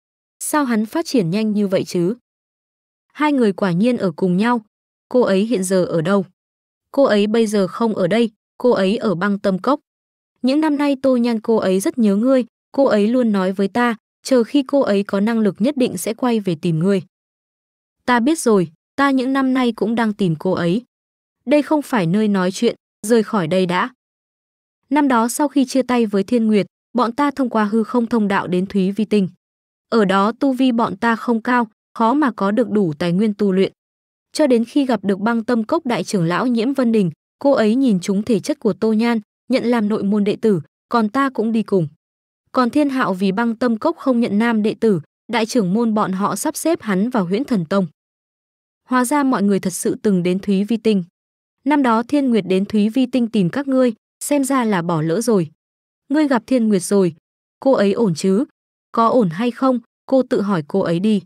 Sao hắn phát triển nhanh như vậy chứ? Hai người quả nhiên ở cùng nhau. Cô ấy hiện giờ ở đâu? Cô ấy bây giờ không ở đây, cô ấy ở băng tâm cốc. Những năm nay Tô Nhan cô ấy rất nhớ ngươi, cô ấy luôn nói với ta, chờ khi cô ấy có năng lực nhất định sẽ quay về tìm ngươi. Ta biết rồi, ta những năm nay cũng đang tìm cô ấy. Đây không phải nơi nói chuyện, rời khỏi đây đã. Năm đó sau khi chia tay với Thiên Nguyệt, bọn ta thông qua hư không thông đạo đến Thúy Vi Tinh. Ở đó tu vi bọn ta không cao, khó mà có được đủ tài nguyên tu luyện. Cho đến khi gặp được băng tâm cốc đại trưởng lão Nhiễm Vân Đình, cô ấy nhìn chúng thể chất của Tô Nhan, nhận làm nội môn đệ tử, còn ta cũng đi cùng. Còn thiên hạo vì băng tâm cốc không nhận nam đệ tử, đại trưởng môn bọn họ sắp xếp hắn vào huyễn thần tông. Hóa ra mọi người thật sự từng đến Thúy Vi Tinh. Năm đó Thiên Nguyệt đến Thúy Vi Tinh tìm các ngươi, xem ra là bỏ lỡ rồi. Ngươi gặp Thiên Nguyệt rồi, cô ấy ổn chứ? có ổn hay không, cô tự hỏi cô ấy đi.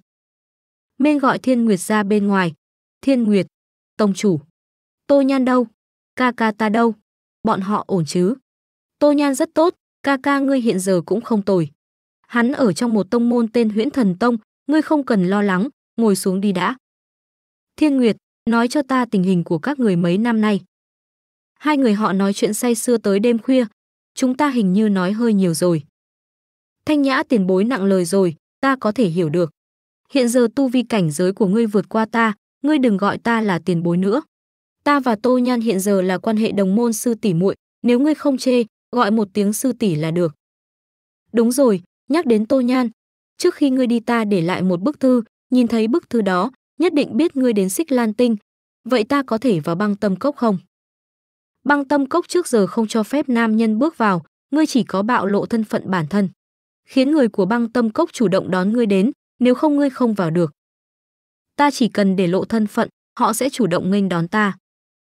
Mên gọi Thiên Nguyệt ra bên ngoài. Thiên Nguyệt, Tông chủ, Tô Nhan đâu? Ca ca ta đâu? Bọn họ ổn chứ? Tô Nhan rất tốt, ca ca ngươi hiện giờ cũng không tồi. Hắn ở trong một tông môn tên huyễn thần tông, ngươi không cần lo lắng, ngồi xuống đi đã. Thiên Nguyệt, nói cho ta tình hình của các người mấy năm nay. Hai người họ nói chuyện say sưa tới đêm khuya, chúng ta hình như nói hơi nhiều rồi. Thanh Nhã tiền bối nặng lời rồi, ta có thể hiểu được. Hiện giờ tu vi cảnh giới của ngươi vượt qua ta, ngươi đừng gọi ta là tiền bối nữa. Ta và Tô Nhan hiện giờ là quan hệ đồng môn sư tỷ muội, nếu ngươi không chê, gọi một tiếng sư tỷ là được. Đúng rồi, nhắc đến Tô Nhan, trước khi ngươi đi ta để lại một bức thư, nhìn thấy bức thư đó, nhất định biết ngươi đến Xích Lan Tinh. Vậy ta có thể vào băng tâm cốc không? Băng tâm cốc trước giờ không cho phép nam nhân bước vào, ngươi chỉ có bạo lộ thân phận bản thân khiến người của băng tâm cốc chủ động đón ngươi đến, nếu không ngươi không vào được. Ta chỉ cần để lộ thân phận, họ sẽ chủ động nghênh đón ta.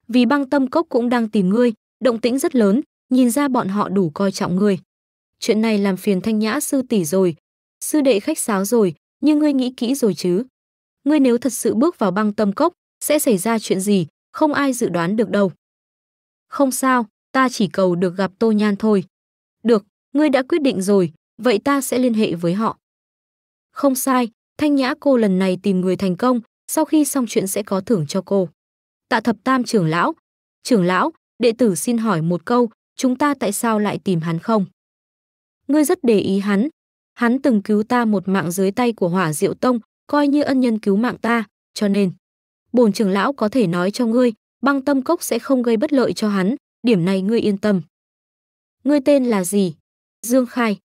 Vì băng tâm cốc cũng đang tìm ngươi, động tĩnh rất lớn, nhìn ra bọn họ đủ coi trọng ngươi. Chuyện này làm phiền thanh nhã sư tỷ rồi, sư đệ khách sáo rồi, nhưng ngươi nghĩ kỹ rồi chứ. Ngươi nếu thật sự bước vào băng tâm cốc, sẽ xảy ra chuyện gì, không ai dự đoán được đâu. Không sao, ta chỉ cầu được gặp Tô Nhan thôi. Được, ngươi đã quyết định rồi, vậy ta sẽ liên hệ với họ. Không sai, Thanh Nhã cô lần này tìm người thành công, sau khi xong chuyện sẽ có thưởng cho cô. Tạ thập tam trưởng lão. Trưởng lão, đệ tử xin hỏi một câu, chúng ta tại sao lại tìm hắn không? Ngươi rất để ý hắn. Hắn từng cứu ta một mạng dưới tay của hỏa diệu tông, coi như ân nhân cứu mạng ta, cho nên. bổn trưởng lão có thể nói cho ngươi, băng tâm cốc sẽ không gây bất lợi cho hắn, điểm này ngươi yên tâm. Ngươi tên là gì? Dương Khai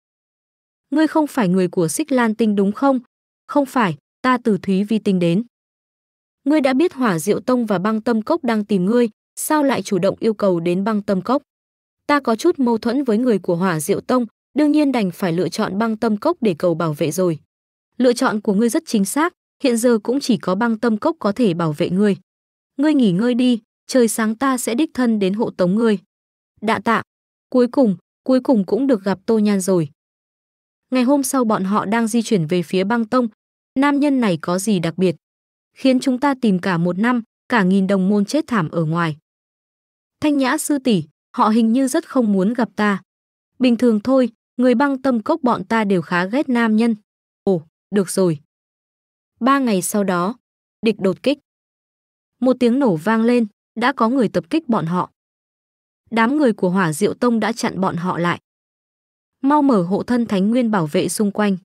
ngươi không phải người của xích lan tinh đúng không không phải ta từ thúy vi tinh đến ngươi đã biết hỏa diệu tông và băng tâm cốc đang tìm ngươi sao lại chủ động yêu cầu đến băng tâm cốc ta có chút mâu thuẫn với người của hỏa diệu tông đương nhiên đành phải lựa chọn băng tâm cốc để cầu bảo vệ rồi lựa chọn của ngươi rất chính xác hiện giờ cũng chỉ có băng tâm cốc có thể bảo vệ ngươi ngươi nghỉ ngơi đi trời sáng ta sẽ đích thân đến hộ tống ngươi đạ tạ cuối cùng cuối cùng cũng được gặp tô nhan rồi Ngày hôm sau bọn họ đang di chuyển về phía băng tông. Nam nhân này có gì đặc biệt? Khiến chúng ta tìm cả một năm, cả nghìn đồng môn chết thảm ở ngoài. Thanh nhã sư tỷ, họ hình như rất không muốn gặp ta. Bình thường thôi, người băng tâm cốc bọn ta đều khá ghét nam nhân. Ồ, được rồi. Ba ngày sau đó, địch đột kích. Một tiếng nổ vang lên, đã có người tập kích bọn họ. Đám người của hỏa diệu tông đã chặn bọn họ lại mau mở hộ thân thánh nguyên bảo vệ xung quanh.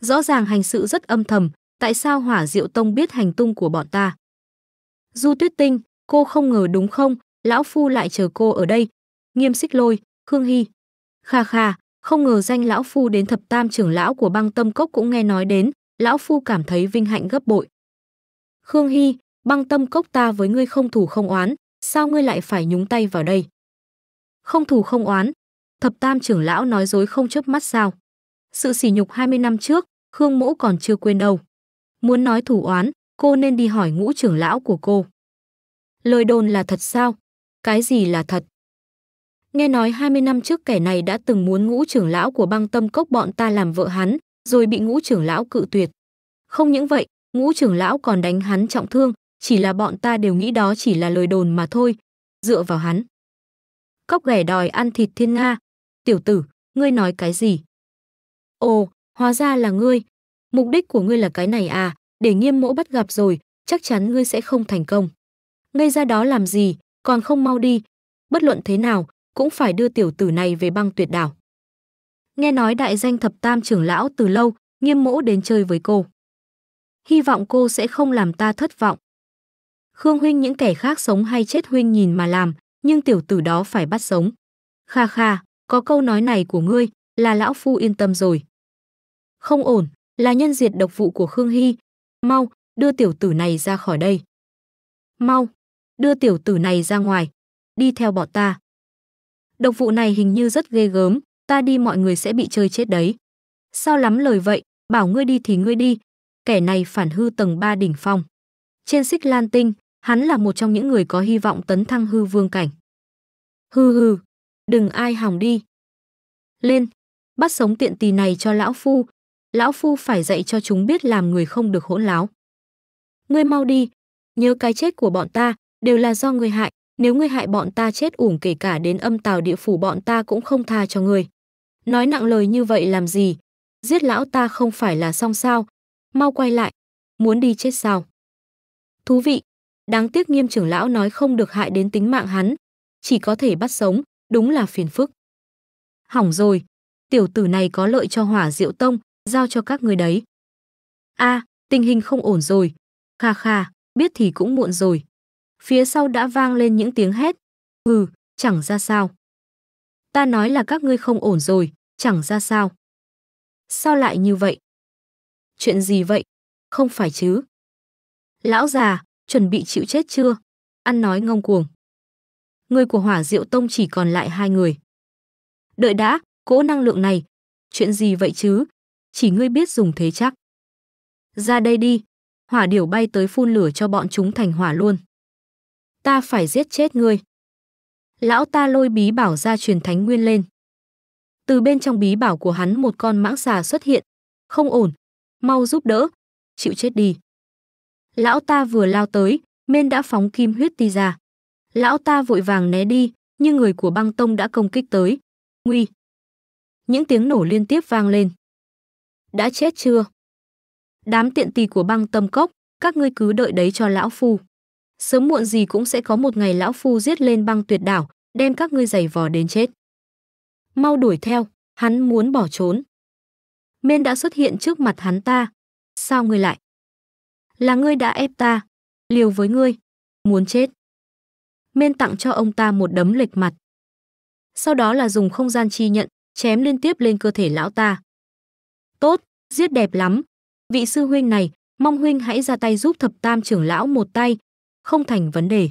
Rõ ràng hành sự rất âm thầm, tại sao Hỏa Diệu Tông biết hành tung của bọn ta? Du Tuyết Tinh, cô không ngờ đúng không, lão phu lại chờ cô ở đây. Nghiêm Xích Lôi, Khương Hy. Kha kha, không ngờ danh lão phu đến thập tam trưởng lão của băng tâm cốc cũng nghe nói đến, lão phu cảm thấy vinh hạnh gấp bội. Khương Hy, băng tâm cốc ta với ngươi không thủ không oán, sao ngươi lại phải nhúng tay vào đây? Không thủ không oán, Thập tam trưởng lão nói dối không chớp mắt sao? Sự sỉ nhục 20 năm trước, Khương Mỗ còn chưa quên đâu. Muốn nói thủ oán, cô nên đi hỏi ngũ trưởng lão của cô. Lời đồn là thật sao? Cái gì là thật? Nghe nói 20 năm trước kẻ này đã từng muốn ngũ trưởng lão của băng tâm cốc bọn ta làm vợ hắn, rồi bị ngũ trưởng lão cự tuyệt. Không những vậy, ngũ trưởng lão còn đánh hắn trọng thương, chỉ là bọn ta đều nghĩ đó chỉ là lời đồn mà thôi, dựa vào hắn. Cốc ghẻ đòi ăn thịt thiên Nga, tiểu tử, ngươi nói cái gì? Ồ, hóa ra là ngươi. Mục đích của ngươi là cái này à, để nghiêm mỗ bắt gặp rồi, chắc chắn ngươi sẽ không thành công. Ngươi ra đó làm gì, còn không mau đi. Bất luận thế nào, cũng phải đưa tiểu tử này về băng tuyệt đảo. Nghe nói đại danh thập tam trưởng lão từ lâu, nghiêm mỗ đến chơi với cô. Hy vọng cô sẽ không làm ta thất vọng. Khương Huynh những kẻ khác sống hay chết Huynh nhìn mà làm, nhưng tiểu tử đó phải bắt sống. Kha kha có câu nói này của ngươi là lão phu yên tâm rồi. Không ổn, là nhân diệt độc vụ của Khương Hy. Mau, đưa tiểu tử này ra khỏi đây. Mau, đưa tiểu tử này ra ngoài, đi theo bọn ta. Độc vụ này hình như rất ghê gớm, ta đi mọi người sẽ bị chơi chết đấy. Sao lắm lời vậy, bảo ngươi đi thì ngươi đi, kẻ này phản hư tầng ba đỉnh phong. Trên xích lan tinh, hắn là một trong những người có hy vọng tấn thăng hư vương cảnh. Hư hư, đừng ai hỏng đi. Lên, bắt sống tiện tì này cho lão phu, lão phu phải dạy cho chúng biết làm người không được hỗn láo. Ngươi mau đi, nhớ cái chết của bọn ta đều là do ngươi hại, nếu ngươi hại bọn ta chết ủng kể cả đến âm tào địa phủ bọn ta cũng không tha cho ngươi. Nói nặng lời như vậy làm gì? Giết lão ta không phải là xong sao? Mau quay lại, muốn đi chết sao? Thú vị, đáng tiếc nghiêm trưởng lão nói không được hại đến tính mạng hắn, chỉ có thể bắt sống, đúng là phiền phức. Hỏng rồi, tiểu tử này có lợi cho hỏa diệu tông, giao cho các người đấy. a à, tình hình không ổn rồi. Kha kha, biết thì cũng muộn rồi. Phía sau đã vang lên những tiếng hét. Ừ, chẳng ra sao. Ta nói là các ngươi không ổn rồi, chẳng ra sao. Sao lại như vậy? Chuyện gì vậy? Không phải chứ. Lão già, chuẩn bị chịu chết chưa? Ăn nói ngông cuồng người của hỏa diệu tông chỉ còn lại hai người. Đợi đã, cỗ năng lượng này, chuyện gì vậy chứ? Chỉ ngươi biết dùng thế chắc. Ra đây đi, hỏa điểu bay tới phun lửa cho bọn chúng thành hỏa luôn. Ta phải giết chết ngươi. Lão ta lôi bí bảo ra truyền thánh nguyên lên. Từ bên trong bí bảo của hắn một con mãng xà xuất hiện. Không ổn, mau giúp đỡ, chịu chết đi. Lão ta vừa lao tới, men đã phóng kim huyết ti ra. Lão ta vội vàng né đi, nhưng người của băng tông đã công kích tới. Nguy! Những tiếng nổ liên tiếp vang lên. Đã chết chưa? Đám tiện tì của băng tâm cốc, các ngươi cứ đợi đấy cho lão phu. Sớm muộn gì cũng sẽ có một ngày lão phu giết lên băng tuyệt đảo, đem các ngươi giày vò đến chết. Mau đuổi theo, hắn muốn bỏ trốn. Men đã xuất hiện trước mặt hắn ta. Sao ngươi lại? Là ngươi đã ép ta, liều với ngươi, muốn chết men tặng cho ông ta một đấm lệch mặt. Sau đó là dùng không gian chi nhận, chém liên tiếp lên cơ thể lão ta. Tốt, giết đẹp lắm. Vị sư huynh này, mong huynh hãy ra tay giúp thập tam trưởng lão một tay, không thành vấn đề.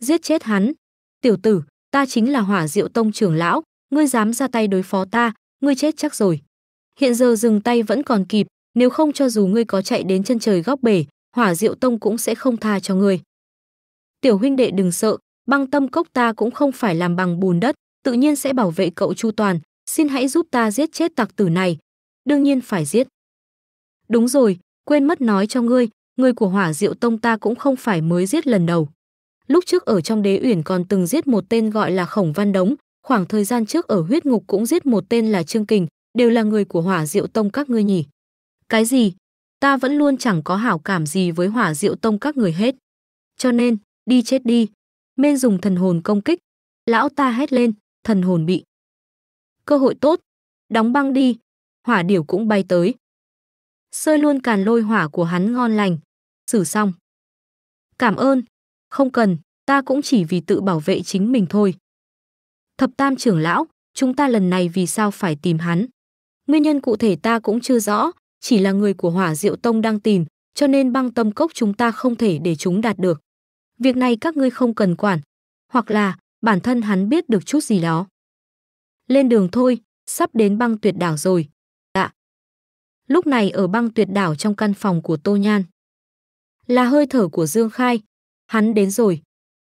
Giết chết hắn. Tiểu tử, ta chính là hỏa diệu tông trưởng lão, ngươi dám ra tay đối phó ta, ngươi chết chắc rồi. Hiện giờ dừng tay vẫn còn kịp, nếu không cho dù ngươi có chạy đến chân trời góc bể, hỏa diệu tông cũng sẽ không tha cho ngươi tiểu huynh đệ đừng sợ, băng tâm cốc ta cũng không phải làm bằng bùn đất, tự nhiên sẽ bảo vệ cậu chu toàn, xin hãy giúp ta giết chết tặc tử này. Đương nhiên phải giết. Đúng rồi, quên mất nói cho ngươi, người của hỏa diệu tông ta cũng không phải mới giết lần đầu. Lúc trước ở trong đế uyển còn từng giết một tên gọi là Khổng Văn Đống, khoảng thời gian trước ở huyết ngục cũng giết một tên là Trương Kình, đều là người của hỏa diệu tông các ngươi nhỉ. Cái gì? Ta vẫn luôn chẳng có hảo cảm gì với hỏa diệu tông các người hết. Cho nên, đi chết đi men dùng thần hồn công kích lão ta hét lên thần hồn bị cơ hội tốt đóng băng đi hỏa điểu cũng bay tới sơi luôn càn lôi hỏa của hắn ngon lành xử xong cảm ơn không cần ta cũng chỉ vì tự bảo vệ chính mình thôi thập tam trưởng lão chúng ta lần này vì sao phải tìm hắn nguyên nhân cụ thể ta cũng chưa rõ chỉ là người của hỏa diệu tông đang tìm cho nên băng tâm cốc chúng ta không thể để chúng đạt được việc này các ngươi không cần quản, hoặc là bản thân hắn biết được chút gì đó. Lên đường thôi, sắp đến băng tuyệt đảo rồi. Dạ. Lúc này ở băng tuyệt đảo trong căn phòng của Tô Nhan. Là hơi thở của Dương Khai. Hắn đến rồi.